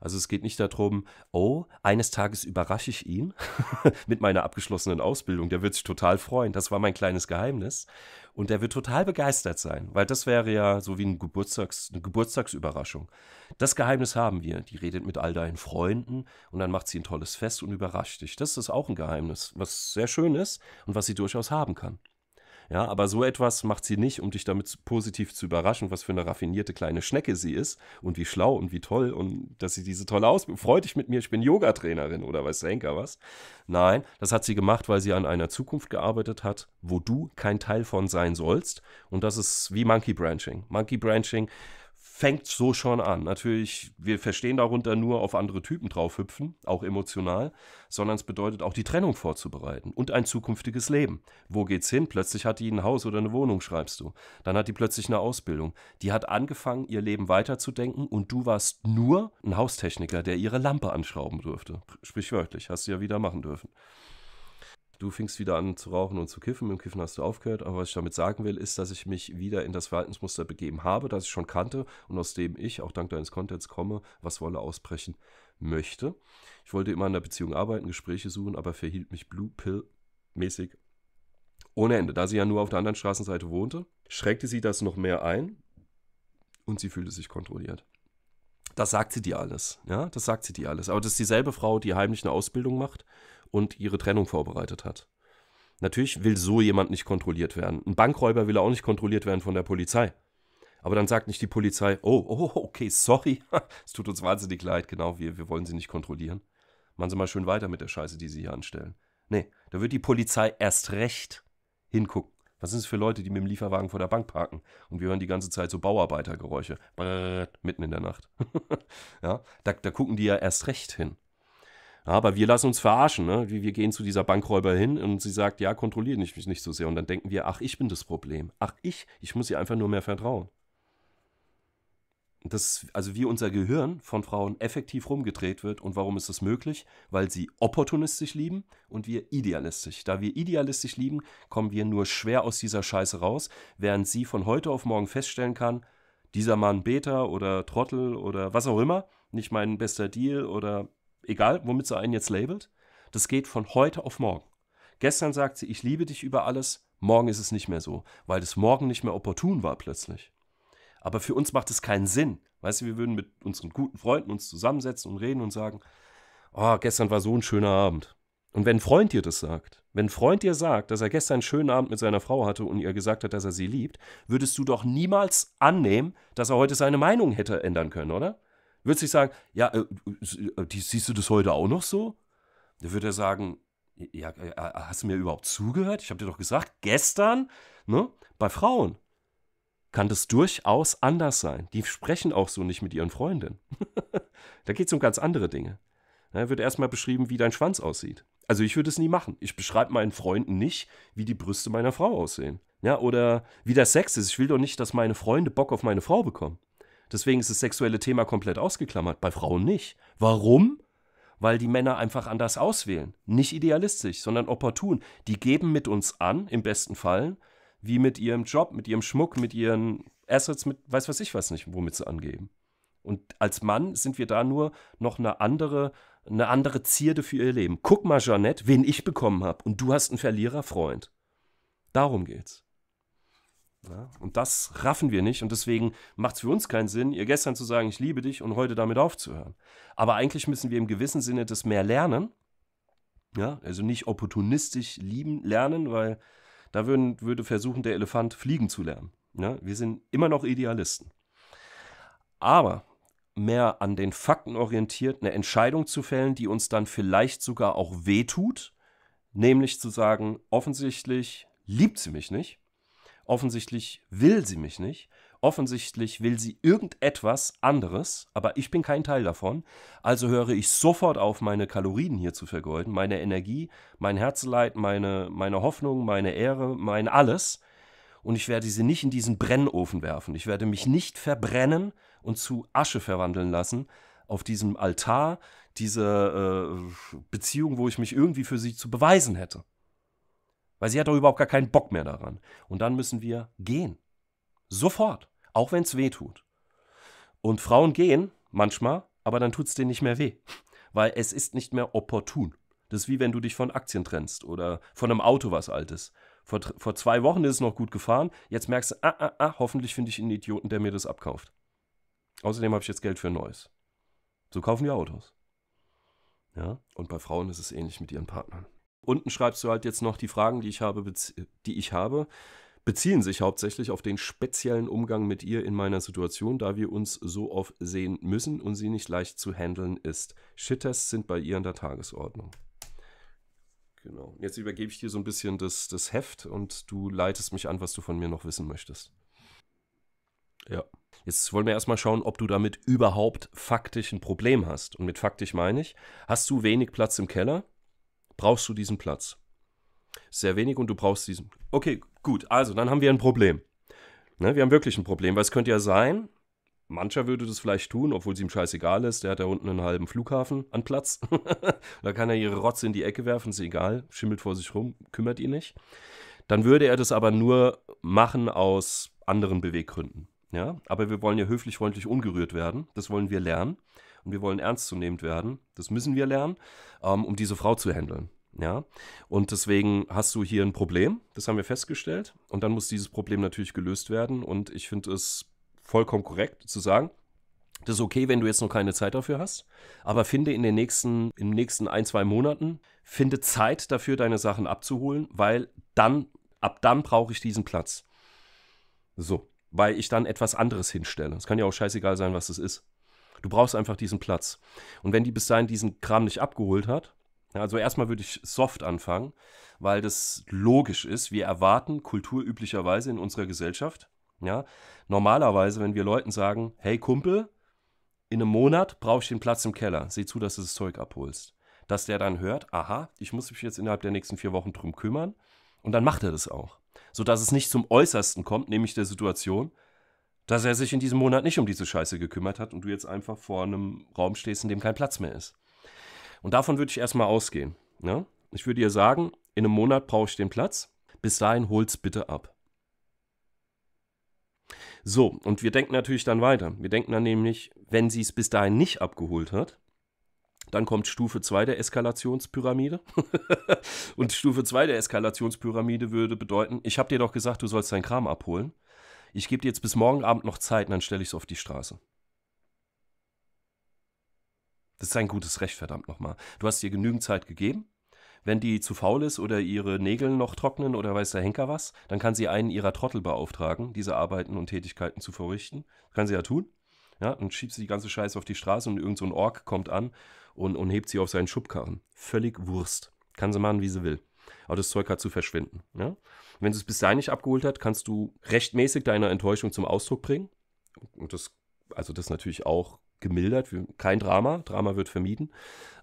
Also es geht nicht darum, oh, eines Tages überrasche ich ihn mit meiner abgeschlossenen Ausbildung, der wird sich total freuen, das war mein kleines Geheimnis. Und der wird total begeistert sein, weil das wäre ja so wie ein Geburtstags, eine Geburtstagsüberraschung. Das Geheimnis haben wir. Die redet mit all deinen Freunden und dann macht sie ein tolles Fest und überrascht dich. Das ist auch ein Geheimnis, was sehr schön ist und was sie durchaus haben kann. Ja, aber so etwas macht sie nicht, um dich damit positiv zu überraschen, was für eine raffinierte kleine Schnecke sie ist und wie schlau und wie toll und dass sie diese tolle Ausbildung. Freut dich mit mir, ich bin Yoga-Trainerin oder weiß der Henker was. Nein, das hat sie gemacht, weil sie an einer Zukunft gearbeitet hat, wo du kein Teil von sein sollst. Und das ist wie Monkey Branching. Monkey Branching fängt so schon an. Natürlich, wir verstehen darunter nur auf andere Typen draufhüpfen, auch emotional, sondern es bedeutet auch die Trennung vorzubereiten und ein zukünftiges Leben. Wo geht's hin? Plötzlich hat die ein Haus oder eine Wohnung, schreibst du. Dann hat die plötzlich eine Ausbildung. Die hat angefangen, ihr Leben weiterzudenken und du warst nur ein Haustechniker, der ihre Lampe anschrauben durfte. Sprichwörtlich, hast du ja wieder machen dürfen du fingst wieder an zu rauchen und zu kiffen. Mit dem Kiffen hast du aufgehört. Aber was ich damit sagen will, ist, dass ich mich wieder in das Verhaltensmuster begeben habe, das ich schon kannte und aus dem ich, auch dank deines Contents, komme, was wolle ausbrechen möchte. Ich wollte immer an der Beziehung arbeiten, Gespräche suchen, aber verhielt mich Blue Pill-mäßig ohne Ende. Da sie ja nur auf der anderen Straßenseite wohnte, schränkte sie das noch mehr ein und sie fühlte sich kontrolliert. Das sagt sie dir alles, ja, das sagt sie dir alles. Aber das ist dieselbe Frau, die heimlich eine Ausbildung macht, und ihre Trennung vorbereitet hat. Natürlich will so jemand nicht kontrolliert werden. Ein Bankräuber will auch nicht kontrolliert werden von der Polizei. Aber dann sagt nicht die Polizei, oh, oh, okay, sorry, es tut uns wahnsinnig leid, genau, wir, wir wollen sie nicht kontrollieren. Machen Sie mal schön weiter mit der Scheiße, die Sie hier anstellen. Nee, da wird die Polizei erst recht hingucken. Was sind es für Leute, die mit dem Lieferwagen vor der Bank parken? Und wir hören die ganze Zeit so Bauarbeitergeräusche. Brrr, mitten in der Nacht. ja, da, da gucken die ja erst recht hin aber wir lassen uns verarschen. Ne? Wir, wir gehen zu dieser Bankräuber hin und sie sagt, ja, kontrolliere mich nicht so sehr. Und dann denken wir, ach, ich bin das Problem. Ach, ich, ich muss ihr einfach nur mehr vertrauen. Das, also wie unser Gehirn von Frauen effektiv rumgedreht wird und warum ist das möglich? Weil sie opportunistisch lieben und wir idealistisch. Da wir idealistisch lieben, kommen wir nur schwer aus dieser Scheiße raus, während sie von heute auf morgen feststellen kann, dieser Mann Beta oder Trottel oder was auch immer, nicht mein bester Deal oder egal womit sie einen jetzt labelt, das geht von heute auf morgen. Gestern sagt sie, ich liebe dich über alles, morgen ist es nicht mehr so, weil das morgen nicht mehr opportun war plötzlich. Aber für uns macht es keinen Sinn. Weißt du, wir würden mit unseren guten Freunden uns zusammensetzen und reden und sagen, oh, gestern war so ein schöner Abend. Und wenn ein Freund dir das sagt, wenn ein Freund dir sagt, dass er gestern einen schönen Abend mit seiner Frau hatte und ihr gesagt hat, dass er sie liebt, würdest du doch niemals annehmen, dass er heute seine Meinung hätte ändern können, oder? Würde sich sagen, ja, äh, äh siehst du das heute auch noch so? Dann würde er sagen, ja, äh, äh, hast du mir überhaupt zugehört? Ich habe dir doch gesagt, gestern, ne, bei Frauen kann das durchaus anders sein. Die sprechen auch so nicht mit ihren Freundinnen. da geht es um ganz andere Dinge. Da wird erstmal beschrieben, wie dein Schwanz aussieht. Also ich würde es nie machen. Ich beschreibe meinen Freunden nicht, wie die Brüste meiner Frau aussehen. Ja, oder wie der Sex ist. Ich will doch nicht, dass meine Freunde Bock auf meine Frau bekommen. Deswegen ist das sexuelle Thema komplett ausgeklammert, bei Frauen nicht. Warum? Weil die Männer einfach anders auswählen. Nicht idealistisch, sondern opportun. Die geben mit uns an, im besten Fall, wie mit ihrem Job, mit ihrem Schmuck, mit ihren Assets, mit weiß was ich weiß nicht, womit sie angeben. Und als Mann sind wir da nur noch eine andere, eine andere Zierde für ihr Leben. Guck mal, Jeanette, wen ich bekommen habe. Und du hast einen Verliererfreund. Darum geht's. Ja, ne? und das raffen wir nicht und deswegen macht es für uns keinen Sinn, ihr gestern zu sagen, ich liebe dich und heute damit aufzuhören. Aber eigentlich müssen wir im gewissen Sinne das mehr lernen. Ja, also nicht opportunistisch lieben lernen, weil da würden, würde versuchen, der Elefant fliegen zu lernen. Ja, ne? wir sind immer noch Idealisten. Aber mehr an den Fakten orientiert, eine Entscheidung zu fällen, die uns dann vielleicht sogar auch wehtut, nämlich zu sagen, offensichtlich liebt sie mich nicht Offensichtlich will sie mich nicht. Offensichtlich will sie irgendetwas anderes, aber ich bin kein Teil davon. Also höre ich sofort auf, meine Kalorien hier zu vergeuden, meine Energie, mein Herzeleid, meine, meine Hoffnung, meine Ehre, mein alles. Und ich werde sie nicht in diesen Brennofen werfen. Ich werde mich nicht verbrennen und zu Asche verwandeln lassen auf diesem Altar, diese äh, Beziehung, wo ich mich irgendwie für sie zu beweisen hätte. Weil sie hat doch überhaupt gar keinen Bock mehr daran. Und dann müssen wir gehen. Sofort. Auch wenn es weh tut. Und Frauen gehen manchmal, aber dann tut es denen nicht mehr weh. Weil es ist nicht mehr opportun. Das ist wie wenn du dich von Aktien trennst oder von einem Auto was Altes. Vor, vor zwei Wochen ist es noch gut gefahren, jetzt merkst du, ah, ah, ah, hoffentlich finde ich einen Idioten, der mir das abkauft. Außerdem habe ich jetzt Geld für ein neues. So kaufen die Autos. Ja, und bei Frauen ist es ähnlich mit ihren Partnern. Unten schreibst du halt jetzt noch, die Fragen, die ich habe, die ich habe, beziehen sich hauptsächlich auf den speziellen Umgang mit ihr in meiner Situation, da wir uns so oft sehen müssen und sie nicht leicht zu handeln ist. Shit-Tests sind bei ihr an der Tagesordnung. Genau. Jetzt übergebe ich dir so ein bisschen das, das Heft und du leitest mich an, was du von mir noch wissen möchtest. Ja. Jetzt wollen wir erstmal schauen, ob du damit überhaupt faktisch ein Problem hast. Und mit faktisch meine ich, hast du wenig Platz im Keller? brauchst du diesen Platz. Sehr wenig und du brauchst diesen. Okay, gut, also dann haben wir ein Problem. Ne, wir haben wirklich ein Problem, weil es könnte ja sein, mancher würde das vielleicht tun, obwohl es ihm scheißegal ist, der hat da unten einen halben Flughafen an Platz. da kann er ihre Rotze in die Ecke werfen, ist egal, schimmelt vor sich rum, kümmert ihn nicht. Dann würde er das aber nur machen aus anderen Beweggründen. Ja, aber wir wollen ja höflich, freundlich, ungerührt werden. Das wollen wir lernen und wir wollen ernstzunehmend werden. Das müssen wir lernen, ähm, um diese Frau zu handeln. Ja, und deswegen hast du hier ein Problem, das haben wir festgestellt, und dann muss dieses Problem natürlich gelöst werden. Und ich finde es vollkommen korrekt zu sagen, das ist okay, wenn du jetzt noch keine Zeit dafür hast, aber finde in den nächsten, im nächsten ein, zwei Monaten, finde Zeit dafür, deine Sachen abzuholen, weil dann, ab dann brauche ich diesen Platz. So, weil ich dann etwas anderes hinstelle. Es kann ja auch scheißegal sein, was es ist. Du brauchst einfach diesen Platz. Und wenn die bis dahin diesen Kram nicht abgeholt hat, also erstmal würde ich soft anfangen, weil das logisch ist. Wir erwarten Kultur üblicherweise in unserer Gesellschaft. Ja, normalerweise, wenn wir Leuten sagen, hey Kumpel, in einem Monat brauche ich den Platz im Keller. Seh zu, dass du das Zeug abholst. Dass der dann hört, aha, ich muss mich jetzt innerhalb der nächsten vier Wochen drum kümmern. Und dann macht er das auch. Sodass es nicht zum Äußersten kommt, nämlich der Situation, dass er sich in diesem Monat nicht um diese Scheiße gekümmert hat und du jetzt einfach vor einem Raum stehst, in dem kein Platz mehr ist. Und davon würde ich erstmal ausgehen. Ne? Ich würde dir sagen, in einem Monat brauche ich den Platz. Bis dahin hol's bitte ab. So, und wir denken natürlich dann weiter. Wir denken dann nämlich, wenn sie es bis dahin nicht abgeholt hat, dann kommt Stufe 2 der Eskalationspyramide. und Stufe 2 der Eskalationspyramide würde bedeuten, ich habe dir doch gesagt, du sollst deinen Kram abholen ich gebe dir jetzt bis morgen Abend noch Zeit und dann stelle ich es auf die Straße. Das ist ein gutes Recht, verdammt nochmal. Du hast ihr genügend Zeit gegeben. Wenn die zu faul ist oder ihre Nägel noch trocknen oder weiß der Henker was, dann kann sie einen ihrer Trottel beauftragen, diese Arbeiten und Tätigkeiten zu verrichten. kann sie ja tun. Ja, und schiebt sie die ganze Scheiße auf die Straße und irgend so ein Ork kommt an und, und hebt sie auf seinen Schubkarren. Völlig Wurst. Kann sie machen, wie sie will aber das Zeug hat zu verschwinden. Ja? Ne? Wenn es bis dahin nicht abgeholt hat, kannst du rechtmäßig deine Enttäuschung zum Ausdruck bringen. Und das, also das natürlich auch gemildert, kein Drama, Drama wird vermieden.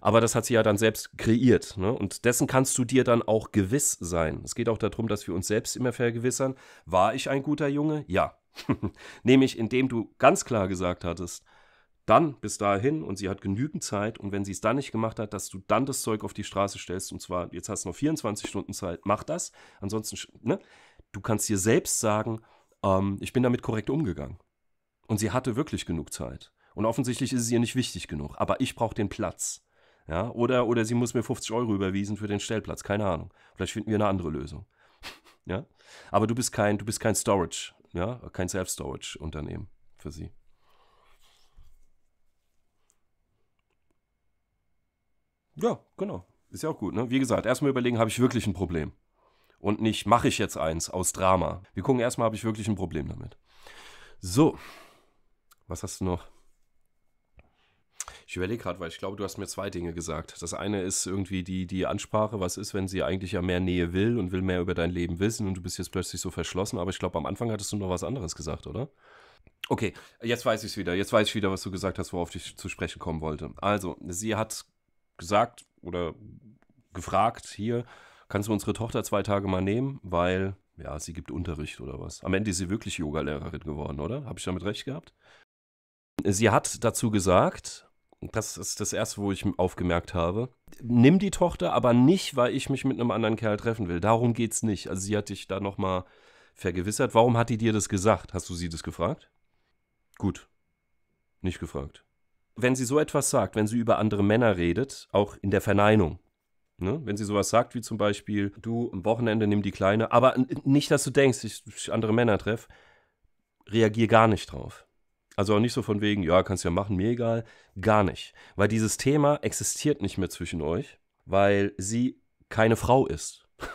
Aber das hat sie ja dann selbst kreiert. Ne? Und dessen kannst du dir dann auch gewiss sein. Es geht auch darum, dass wir uns selbst immer vergewissern. War ich ein guter Junge? Ja. Nämlich indem du ganz klar gesagt hattest, dann bis dahin und sie hat genügend Zeit und wenn sie es dann nicht gemacht hat, dass du dann das Zeug auf die Straße stellst und zwar, jetzt hast du noch 24 Stunden Zeit, mach das. Ansonsten, ne, du kannst dir selbst sagen, ähm, ich bin damit korrekt umgegangen. Und sie hatte wirklich genug Zeit. Und offensichtlich ist es ihr nicht wichtig genug, aber ich brauche den Platz. Ja, oder, oder sie muss mir 50 Euro überwiesen für den Stellplatz, keine Ahnung. Vielleicht finden wir eine andere Lösung. ja, aber du bist kein, du bist kein Storage, ja, kein Self-Storage-Unternehmen für sie. Ja, genau. Ist ja auch gut, ne? Wie gesagt, erstmal überlegen, habe ich wirklich ein Problem? Und nicht, mache ich jetzt eins aus Drama. Wir gucken erstmal, habe ich wirklich ein Problem damit. So, was hast du noch? Ich überlege gerade, weil ich glaube, du hast mir zwei Dinge gesagt. Das eine ist irgendwie die, die Ansprache, was ist, wenn sie eigentlich ja mehr Nähe will und will mehr über dein Leben wissen und du bist jetzt plötzlich so verschlossen. Aber ich glaube, am Anfang hattest du noch was anderes gesagt, oder? Okay, jetzt weiß ich es wieder. Jetzt weiß ich wieder, was du gesagt hast, worauf ich zu sprechen kommen wollte. Also, sie hat gesagt oder gefragt, hier, kannst du unsere Tochter zwei Tage mal nehmen, weil, ja, sie gibt Unterricht oder was. Am Ende ist sie wirklich Yogalehrerin geworden, oder? Habe ich damit recht gehabt? Sie hat dazu gesagt, das ist das Erste, wo ich aufgemerkt habe. Nimm die Tochter, aber nicht, weil ich mich mit einem anderen Kerl treffen will. Darum geht's nicht. Also sie hat dich da nochmal vergewissert. Warum hat die dir das gesagt? Hast du sie das gefragt? Gut. Nicht gefragt wenn sie so etwas sagt, wenn sie über andere Männer redet, auch in der Verneinung. Ne? Wenn sie sowas sagt, wie zum Beispiel, du am Wochenende nimm die Kleine, aber nicht, dass du denkst, ich, ich andere Männer treffe, reagier gar nicht drauf. Also auch nicht so von wegen, ja, kannst ja machen, mir egal. Gar nicht. Weil dieses Thema existiert nicht mehr zwischen euch, weil sie keine Frau ist.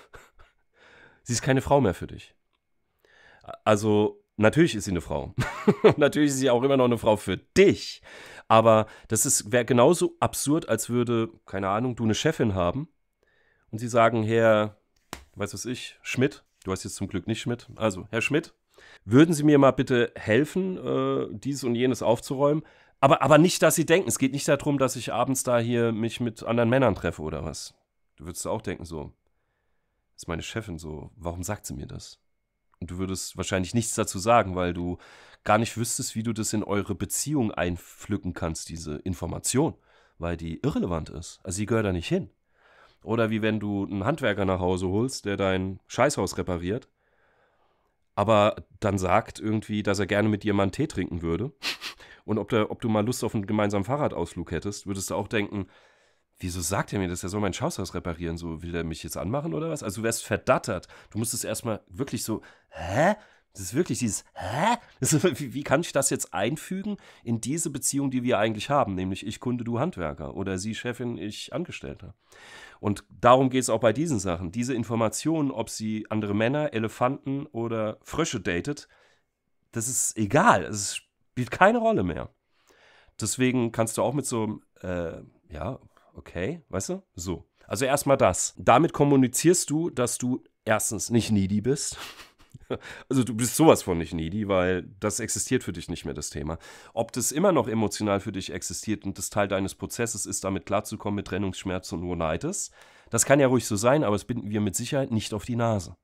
sie ist keine Frau mehr für dich. Also, natürlich ist sie eine Frau. natürlich ist sie auch immer noch eine Frau für dich. Aber das wäre genauso absurd, als würde, keine Ahnung, du eine Chefin haben und sie sagen, Herr, weiß was ich, Schmidt, du heißt jetzt zum Glück nicht Schmidt, also Herr Schmidt, würden Sie mir mal bitte helfen, äh, dies und jenes aufzuräumen? Aber, aber nicht, dass Sie denken, es geht nicht darum, dass ich abends da hier mich mit anderen Männern treffe oder was. Du würdest auch denken, so, ist meine Chefin so, warum sagt sie mir das? du würdest wahrscheinlich nichts dazu sagen, weil du gar nicht wüsstest, wie du das in eure Beziehung einpflücken kannst, diese Information, weil die irrelevant ist. Also sie gehört da nicht hin. Oder wie wenn du einen Handwerker nach Hause holst, der dein Scheißhaus repariert, aber dann sagt irgendwie, dass er gerne mit dir mal einen Tee trinken würde. Und ob, der, ob du mal Lust auf einen gemeinsamen Fahrradausflug hättest, würdest du auch denken, wieso sagt er mir das? Er soll mein Schaushaus reparieren. So, will er mich jetzt anmachen oder was? Also, du wärst verdattert. Du musstest erstmal wirklich so, hä? Das ist wirklich dieses, hä? Ist, wie, wie, kann ich das jetzt einfügen in diese Beziehung, die wir eigentlich haben, nämlich ich Kunde, du Handwerker oder sie Chefin, ich Angestellter. Und darum geht es auch bei diesen Sachen. Diese Informationen, ob sie andere Männer, Elefanten oder Frösche datet, das ist egal. Es spielt keine Rolle mehr. Deswegen kannst du auch mit so einem, äh, ja, okay, weißt du? So. Also erstmal das. Damit kommunizierst du, dass du erstens nicht needy bist. Also du bist sowas von nicht needy, weil das existiert für dich nicht mehr, das Thema. Ob das immer noch emotional für dich existiert und das Teil deines Prozesses ist, damit klarzukommen mit Trennungsschmerzen und nur Neides, das kann ja ruhig so sein, aber es binden wir mit Sicherheit nicht auf die Nase.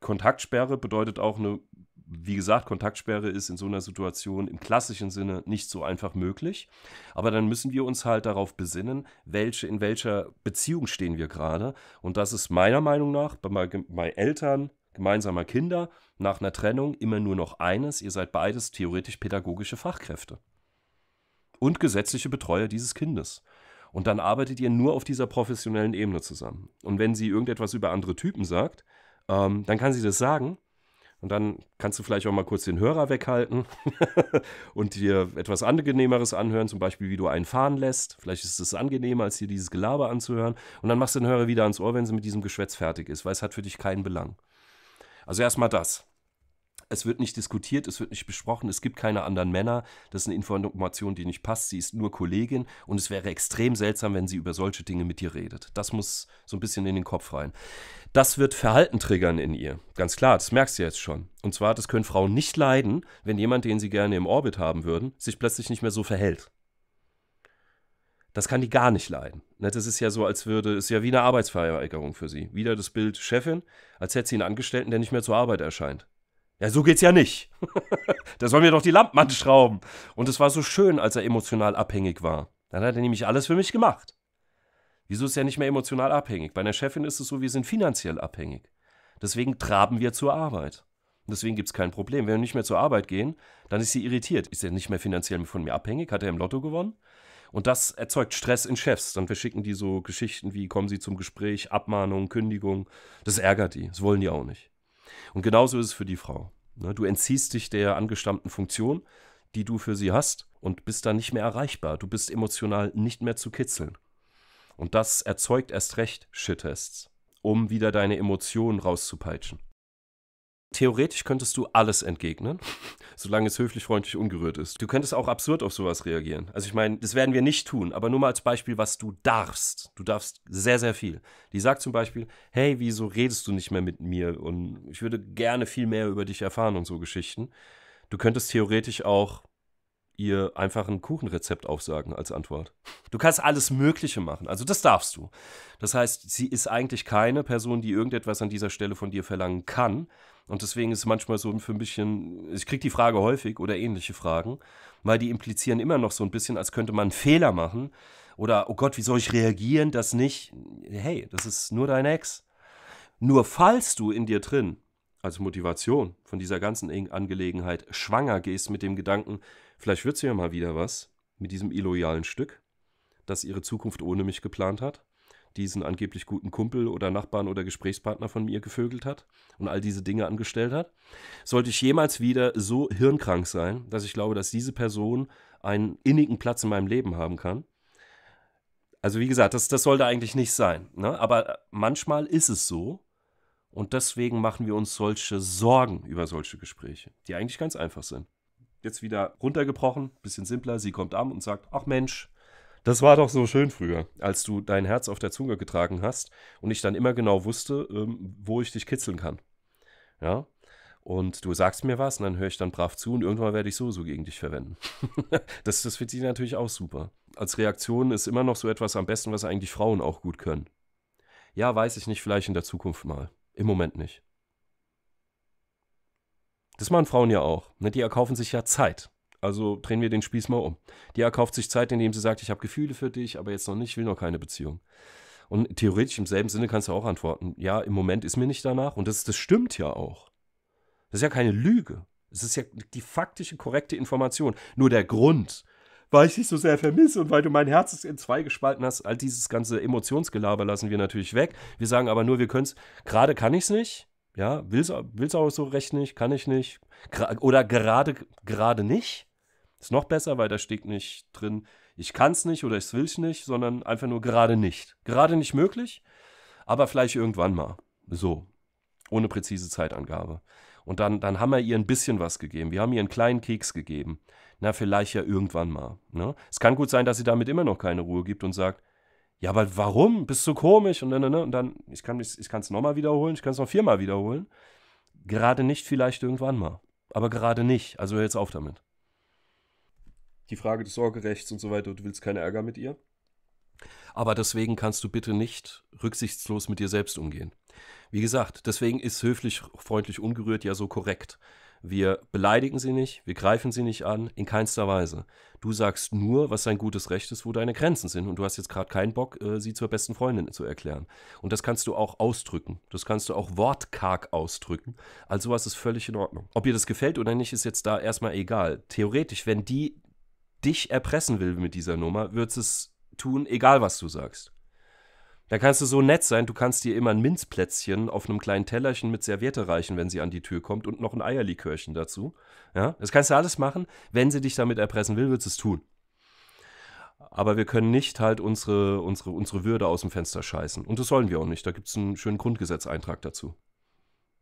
Kontaktsperre bedeutet auch eine wie gesagt, Kontaktsperre ist in so einer Situation im klassischen Sinne nicht so einfach möglich. Aber dann müssen wir uns halt darauf besinnen, welche, in welcher Beziehung stehen wir gerade. Und das ist meiner Meinung nach bei, bei Eltern gemeinsamer Kinder nach einer Trennung immer nur noch eines, ihr seid beides theoretisch pädagogische Fachkräfte und gesetzliche Betreuer dieses Kindes. Und dann arbeitet ihr nur auf dieser professionellen Ebene zusammen. Und wenn sie irgendetwas über andere Typen sagt, ähm, dann kann sie das sagen, und dann kannst du vielleicht auch mal kurz den Hörer weghalten und dir etwas angenehmeres anhören, zum Beispiel wie du einen fahren lässt. Vielleicht ist es angenehmer, als dir dieses Gelaber anzuhören. Und dann machst du den Hörer wieder ans Ohr, wenn sie mit diesem Geschwätz fertig ist, weil es hat für dich keinen Belang. Also erstmal das es wird nicht diskutiert, es wird nicht besprochen, es gibt keine anderen Männer. Das ist eine Information, die nicht passt. Sie ist nur Kollegin und es wäre extrem seltsam, wenn sie über solche Dinge mit dir redet. Das muss so ein bisschen in den Kopf rein. Das wird Verhalten triggern in ihr. Ganz klar, das merkst du jetzt schon. Und zwar, das können Frauen nicht leiden, wenn jemand, den sie gerne im Orbit haben würden, sich plötzlich nicht mehr so verhält. Das kann die gar nicht leiden. Ne, das ist ja so, als würde, ist ja wie eine Arbeitsverweigerung für sie. Wieder das Bild Chefin, als hätte sie einen Angestellten, der nicht mehr zur Arbeit erscheint. Ja, so geht's ja nicht. da sollen wir doch die Lampen anschrauben. Und es war so schön, als er emotional abhängig war. Dann hat er nämlich alles für mich gemacht. Wieso ist er nicht mehr emotional abhängig? Bei einer Chefin ist es so, wir sind finanziell abhängig. Deswegen traben wir zur Arbeit. Und deswegen gibt es kein Problem. Wenn wir nicht mehr zur Arbeit gehen, dann ist sie irritiert. Ist er nicht mehr finanziell von mir abhängig? Hat er im Lotto gewonnen? Und das erzeugt Stress in Chefs. Dann verschicken die so Geschichten wie, kommen sie zum Gespräch, Abmahnung, Kündigung. Das ärgert die. Das wollen die auch nicht. Und genauso ist es für die Frau. Ne, du entziehst dich der angestammten Funktion, die du für sie hast, und bist dann nicht mehr erreichbar. Du bist emotional nicht mehr zu kitzeln. Und das erzeugt erst recht Shittests, um wieder deine Emotionen rauszupeitschen. Theoretisch könntest du alles entgegnen, solange es höflich, freundlich, ungerührt ist. Du könntest auch absurd auf sowas reagieren. Also ich meine, das werden wir nicht tun, aber nur mal als Beispiel, was du darfst. Du darfst sehr, sehr viel. Die sagt zum Beispiel, hey, wieso redest du nicht mehr mit mir und ich würde gerne viel mehr über dich erfahren und so Geschichten. Du könntest theoretisch auch ihr einfach ein Kuchenrezept aufsagen als Antwort. Du kannst alles Mögliche machen, also das darfst du. Das heißt, sie ist eigentlich keine Person, die irgendetwas an dieser Stelle von dir verlangen kann, und deswegen ist es manchmal so für ein bisschen, ich kriege die Frage häufig oder ähnliche Fragen, weil die implizieren immer noch so ein bisschen, als könnte man einen Fehler machen oder, oh Gott, wie soll ich reagieren, das nicht. Hey, das ist nur dein Ex. Nur falls du in dir drin als Motivation von dieser ganzen Angelegenheit schwanger gehst mit dem Gedanken, vielleicht wird sie ja mal wieder was mit diesem illoyalen Stück, das ihre Zukunft ohne mich geplant hat, diesen angeblich guten Kumpel oder Nachbarn oder Gesprächspartner von mir gevögelt hat und all diese Dinge angestellt hat. Sollte ich jemals wieder so hirnkrank sein, dass ich glaube, dass diese Person einen innigen Platz in meinem Leben haben kann. Also wie gesagt, das, das sollte eigentlich nicht sein. Ne? Aber manchmal ist es so. Und deswegen machen wir uns solche Sorgen über solche Gespräche, die eigentlich ganz einfach sind. Jetzt wieder runtergebrochen, bisschen simpler. Sie kommt an und sagt, ach Mensch, das war doch so schön früher, als du dein Herz auf der Zunge getragen hast und ich dann immer genau wusste, ähm, wo ich dich kitzeln kann. Ja. Und du sagst mir was und dann höre ich dann brav zu und irgendwann werde ich so gegen dich verwenden. das, das finde ich natürlich auch super. Als Reaktion ist immer noch so etwas am besten, was eigentlich Frauen auch gut können. Ja, weiß ich nicht, vielleicht in der Zukunft mal. Im Moment nicht. Das machen Frauen ja auch. Ne? Die erkaufen sich ja Zeit. Also drehen wir den Spieß mal um. Die erkauft sich Zeit, indem sie sagt, ich habe Gefühle für dich, aber jetzt noch nicht, ich will noch keine Beziehung. Und theoretisch im selben Sinne kannst du auch antworten, ja, im Moment ist mir nicht danach. Und das, das stimmt ja auch. Das ist ja keine Lüge. Es ist ja die faktische, korrekte Information. Nur der Grund, weil ich dich so sehr vermisse und weil du mein Herz in zwei gespalten hast, all dieses ganze Emotionsgelaber lassen wir natürlich weg. Wir sagen aber nur, wir können es, gerade kann ich es nicht. Ja, will's, will's auch so recht nicht, kann ich nicht. Gra oder gerade, gerade nicht. Ist noch besser, weil da steht nicht drin, ich kann es nicht oder ich will es nicht, sondern einfach nur gerade nicht. Gerade nicht möglich, aber vielleicht irgendwann mal. So, ohne präzise Zeitangabe. Und dann, dann haben wir ihr ein bisschen was gegeben. Wir haben ihr einen kleinen Keks gegeben. Na, vielleicht ja irgendwann mal. Ne? Es kann gut sein, dass sie damit immer noch keine Ruhe gibt und sagt, ja, aber warum? Bist du komisch? Und dann, ne, ne, ne. und dann ich kann es ich, ich nochmal wiederholen, ich kann es noch viermal wiederholen. Gerade nicht, vielleicht irgendwann mal. Aber gerade nicht. Also hör jetzt auf damit die Frage des Sorgerechts und so weiter und du willst keinen Ärger mit ihr. Aber deswegen kannst du bitte nicht rücksichtslos mit dir selbst umgehen. Wie gesagt, deswegen ist höflich, freundlich, ungerührt ja so korrekt. Wir beleidigen sie nicht, wir greifen sie nicht an, in keinster Weise. Du sagst nur, was dein gutes Recht ist, wo deine Grenzen sind. Und du hast jetzt gerade keinen Bock, äh, sie zur besten Freundin zu erklären. Und das kannst du auch ausdrücken. Das kannst du auch wortkarg ausdrücken. Also was ist völlig in Ordnung. Ob ihr das gefällt oder nicht, ist jetzt da erstmal egal. Theoretisch, wenn die dich erpressen will mit dieser Nummer, wird es tun, egal was du sagst. Da kannst du so nett sein, du kannst dir immer ein Minzplätzchen auf einem kleinen Tellerchen mit Serviette reichen, wenn sie an die Tür kommt und noch ein Eierlikörchen dazu. Ja, das kannst du alles machen. Wenn sie dich damit erpressen will, wird es tun. Aber wir können nicht halt unsere, unsere, unsere Würde aus dem Fenster scheißen. Und das sollen wir auch nicht. Da gibt es einen schönen Grundgesetzeintrag dazu.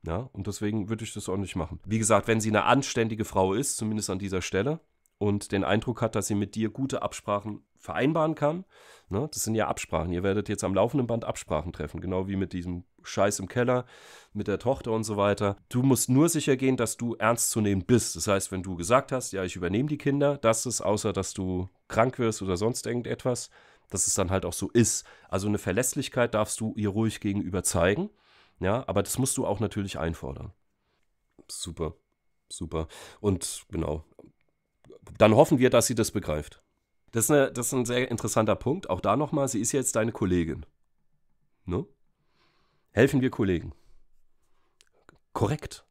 Ja, und deswegen würde ich das auch nicht machen. Wie gesagt, wenn sie eine anständige Frau ist, zumindest an dieser Stelle, und den Eindruck hat, dass sie mit dir gute Absprachen vereinbaren kann. Ne? Das sind ja Absprachen. Ihr werdet jetzt am laufenden Band Absprachen treffen, genau wie mit diesem Scheiß im Keller, mit der Tochter und so weiter. Du musst nur sicher gehen, dass du ernst zu nehmen bist. Das heißt, wenn du gesagt hast, ja, ich übernehme die Kinder, das ist, außer dass du krank wirst oder sonst irgendetwas, dass es dann halt auch so ist. Also eine Verlässlichkeit darfst du ihr ruhig gegenüber zeigen. Ja, aber das musst du auch natürlich einfordern. Super, super. Und genau, dann hoffen wir, dass sie das begreift. Das ist, eine, das ist ein sehr interessanter Punkt. Auch da nochmal, sie ist jetzt deine Kollegin. Ne? Helfen wir Kollegen. Korrekt.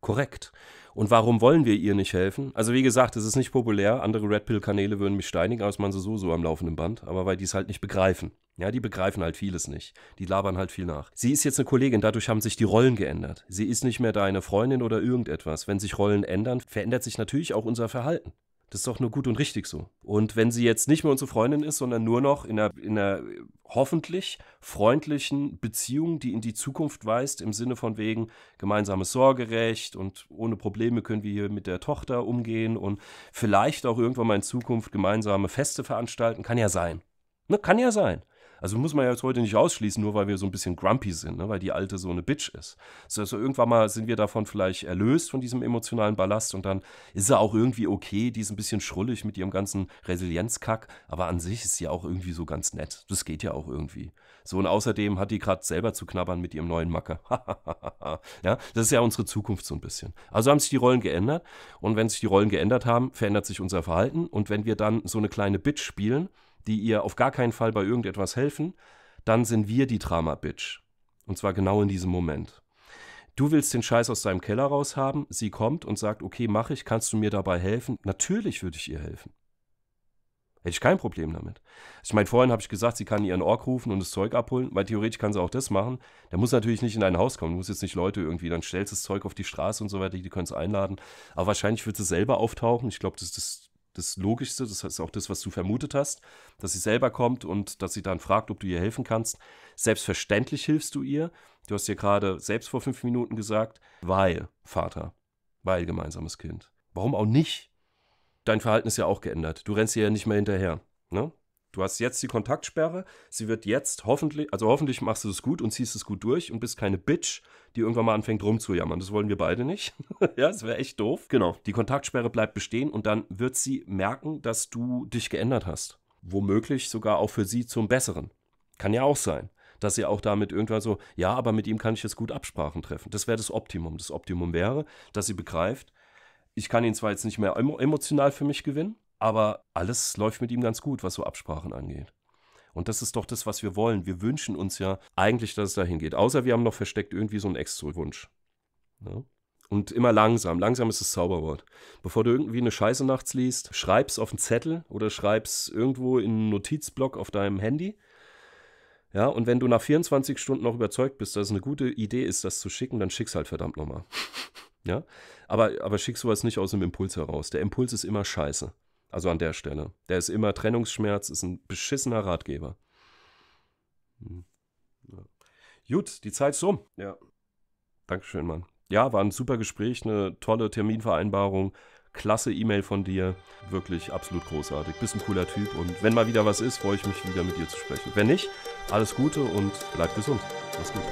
Korrekt. Und warum wollen wir ihr nicht helfen? Also wie gesagt, es ist nicht populär. Andere Red Pill-Kanäle würden mich steinigen, aber es man so so am laufenden Band. Aber weil die es halt nicht begreifen. Ja, die begreifen halt vieles nicht. Die labern halt viel nach. Sie ist jetzt eine Kollegin, dadurch haben sich die Rollen geändert. Sie ist nicht mehr deine Freundin oder irgendetwas. Wenn sich Rollen ändern, verändert sich natürlich auch unser Verhalten. Das ist doch nur gut und richtig so. Und wenn sie jetzt nicht mehr unsere Freundin ist, sondern nur noch in einer, in einer hoffentlich freundlichen Beziehung, die in die Zukunft weist, im Sinne von wegen gemeinsames Sorgerecht und ohne Probleme können wir hier mit der Tochter umgehen und vielleicht auch irgendwann mal in Zukunft gemeinsame Feste veranstalten, kann ja sein. Ne, kann ja sein. Also muss man ja jetzt heute nicht ausschließen, nur weil wir so ein bisschen grumpy sind, ne? weil die Alte so eine Bitch ist. So, also irgendwann mal sind wir davon vielleicht erlöst von diesem emotionalen Ballast und dann ist sie auch irgendwie okay, die ist ein bisschen schrullig mit ihrem ganzen Resilienzkack, aber an sich ist sie auch irgendwie so ganz nett. Das geht ja auch irgendwie. So und außerdem hat die gerade selber zu knabbern mit ihrem neuen Macker. ja, das ist ja unsere Zukunft so ein bisschen. Also haben sich die Rollen geändert und wenn sich die Rollen geändert haben, verändert sich unser Verhalten und wenn wir dann so eine kleine Bitch spielen, die ihr auf gar keinen Fall bei irgendetwas helfen, dann sind wir die Drama-Bitch. Und zwar genau in diesem Moment. Du willst den Scheiß aus deinem Keller raushaben, sie kommt und sagt, okay, mach ich, kannst du mir dabei helfen? Natürlich würde ich ihr helfen. Hätte ich kein Problem damit. Ich meine, vorhin habe ich gesagt, sie kann ihren Ork rufen und das Zeug abholen, weil theoretisch kann sie auch das machen. Der muss natürlich nicht in dein Haus kommen, du musst jetzt nicht Leute irgendwie, dann stellst du das Zeug auf die Straße und so weiter, die können es einladen. Aber wahrscheinlich wird sie selber auftauchen. Ich glaube, das, das das Logischste, das ist auch das, was du vermutet hast, dass sie selber kommt und dass sie dann fragt, ob du ihr helfen kannst. Selbstverständlich hilfst du ihr. Du hast ihr gerade selbst vor fünf Minuten gesagt, weil Vater, weil gemeinsames Kind. Warum auch nicht? Dein Verhalten ist ja auch geändert. Du rennst ihr ja nicht mehr hinterher. Ne? Du hast jetzt die Kontaktsperre. Sie wird jetzt hoffentlich, also hoffentlich machst du es gut und ziehst es gut durch und bist keine Bitch, die irgendwann mal anfängt rumzujammern. Das wollen wir beide nicht. ja, das wäre echt doof. Genau. Die Kontaktsperre bleibt bestehen und dann wird sie merken, dass du dich geändert hast. Womöglich sogar auch für sie zum Besseren. Kann ja auch sein. Dass sie auch damit irgendwann so, ja, aber mit ihm kann ich jetzt gut Absprachen treffen. Das wäre das Optimum. Das Optimum wäre, dass sie begreift, ich kann ihn zwar jetzt nicht mehr emotional für mich gewinnen, aber alles läuft mit ihm ganz gut, was so Absprachen angeht. Und das ist doch das, was wir wollen. Wir wünschen uns ja eigentlich, dass es dahin geht. Außer wir haben noch versteckt irgendwie so einen Ex-Wunsch. Ja? Ne? Und immer langsam. Langsam ist das Zauberwort. Bevor du irgendwie eine Scheiße nachts liest, schreib's auf einen Zettel oder schreib's irgendwo in einen Notizblock auf deinem Handy. Ja, und wenn du nach 24 Stunden noch überzeugt bist, dass es eine gute Idee ist, das zu schicken, dann schick's halt verdammt nochmal. Ja, aber, aber schick sowas nicht aus dem Impuls heraus. Der Impuls ist immer scheiße. Also an der Stelle. Der ist immer Trennungsschmerz, ist ein beschissener Ratgeber. Hm. Ja. Gut, die Zeit ist um. Ja. Dankeschön, Mann. Ja, war ein super Gespräch, eine tolle Terminvereinbarung. Klasse E-Mail von dir. Wirklich absolut großartig. Bist ein cooler Typ und wenn mal wieder was ist, freue ich mich wieder mit dir zu sprechen. Wenn nicht, alles Gute und bleib gesund. Mach's gut.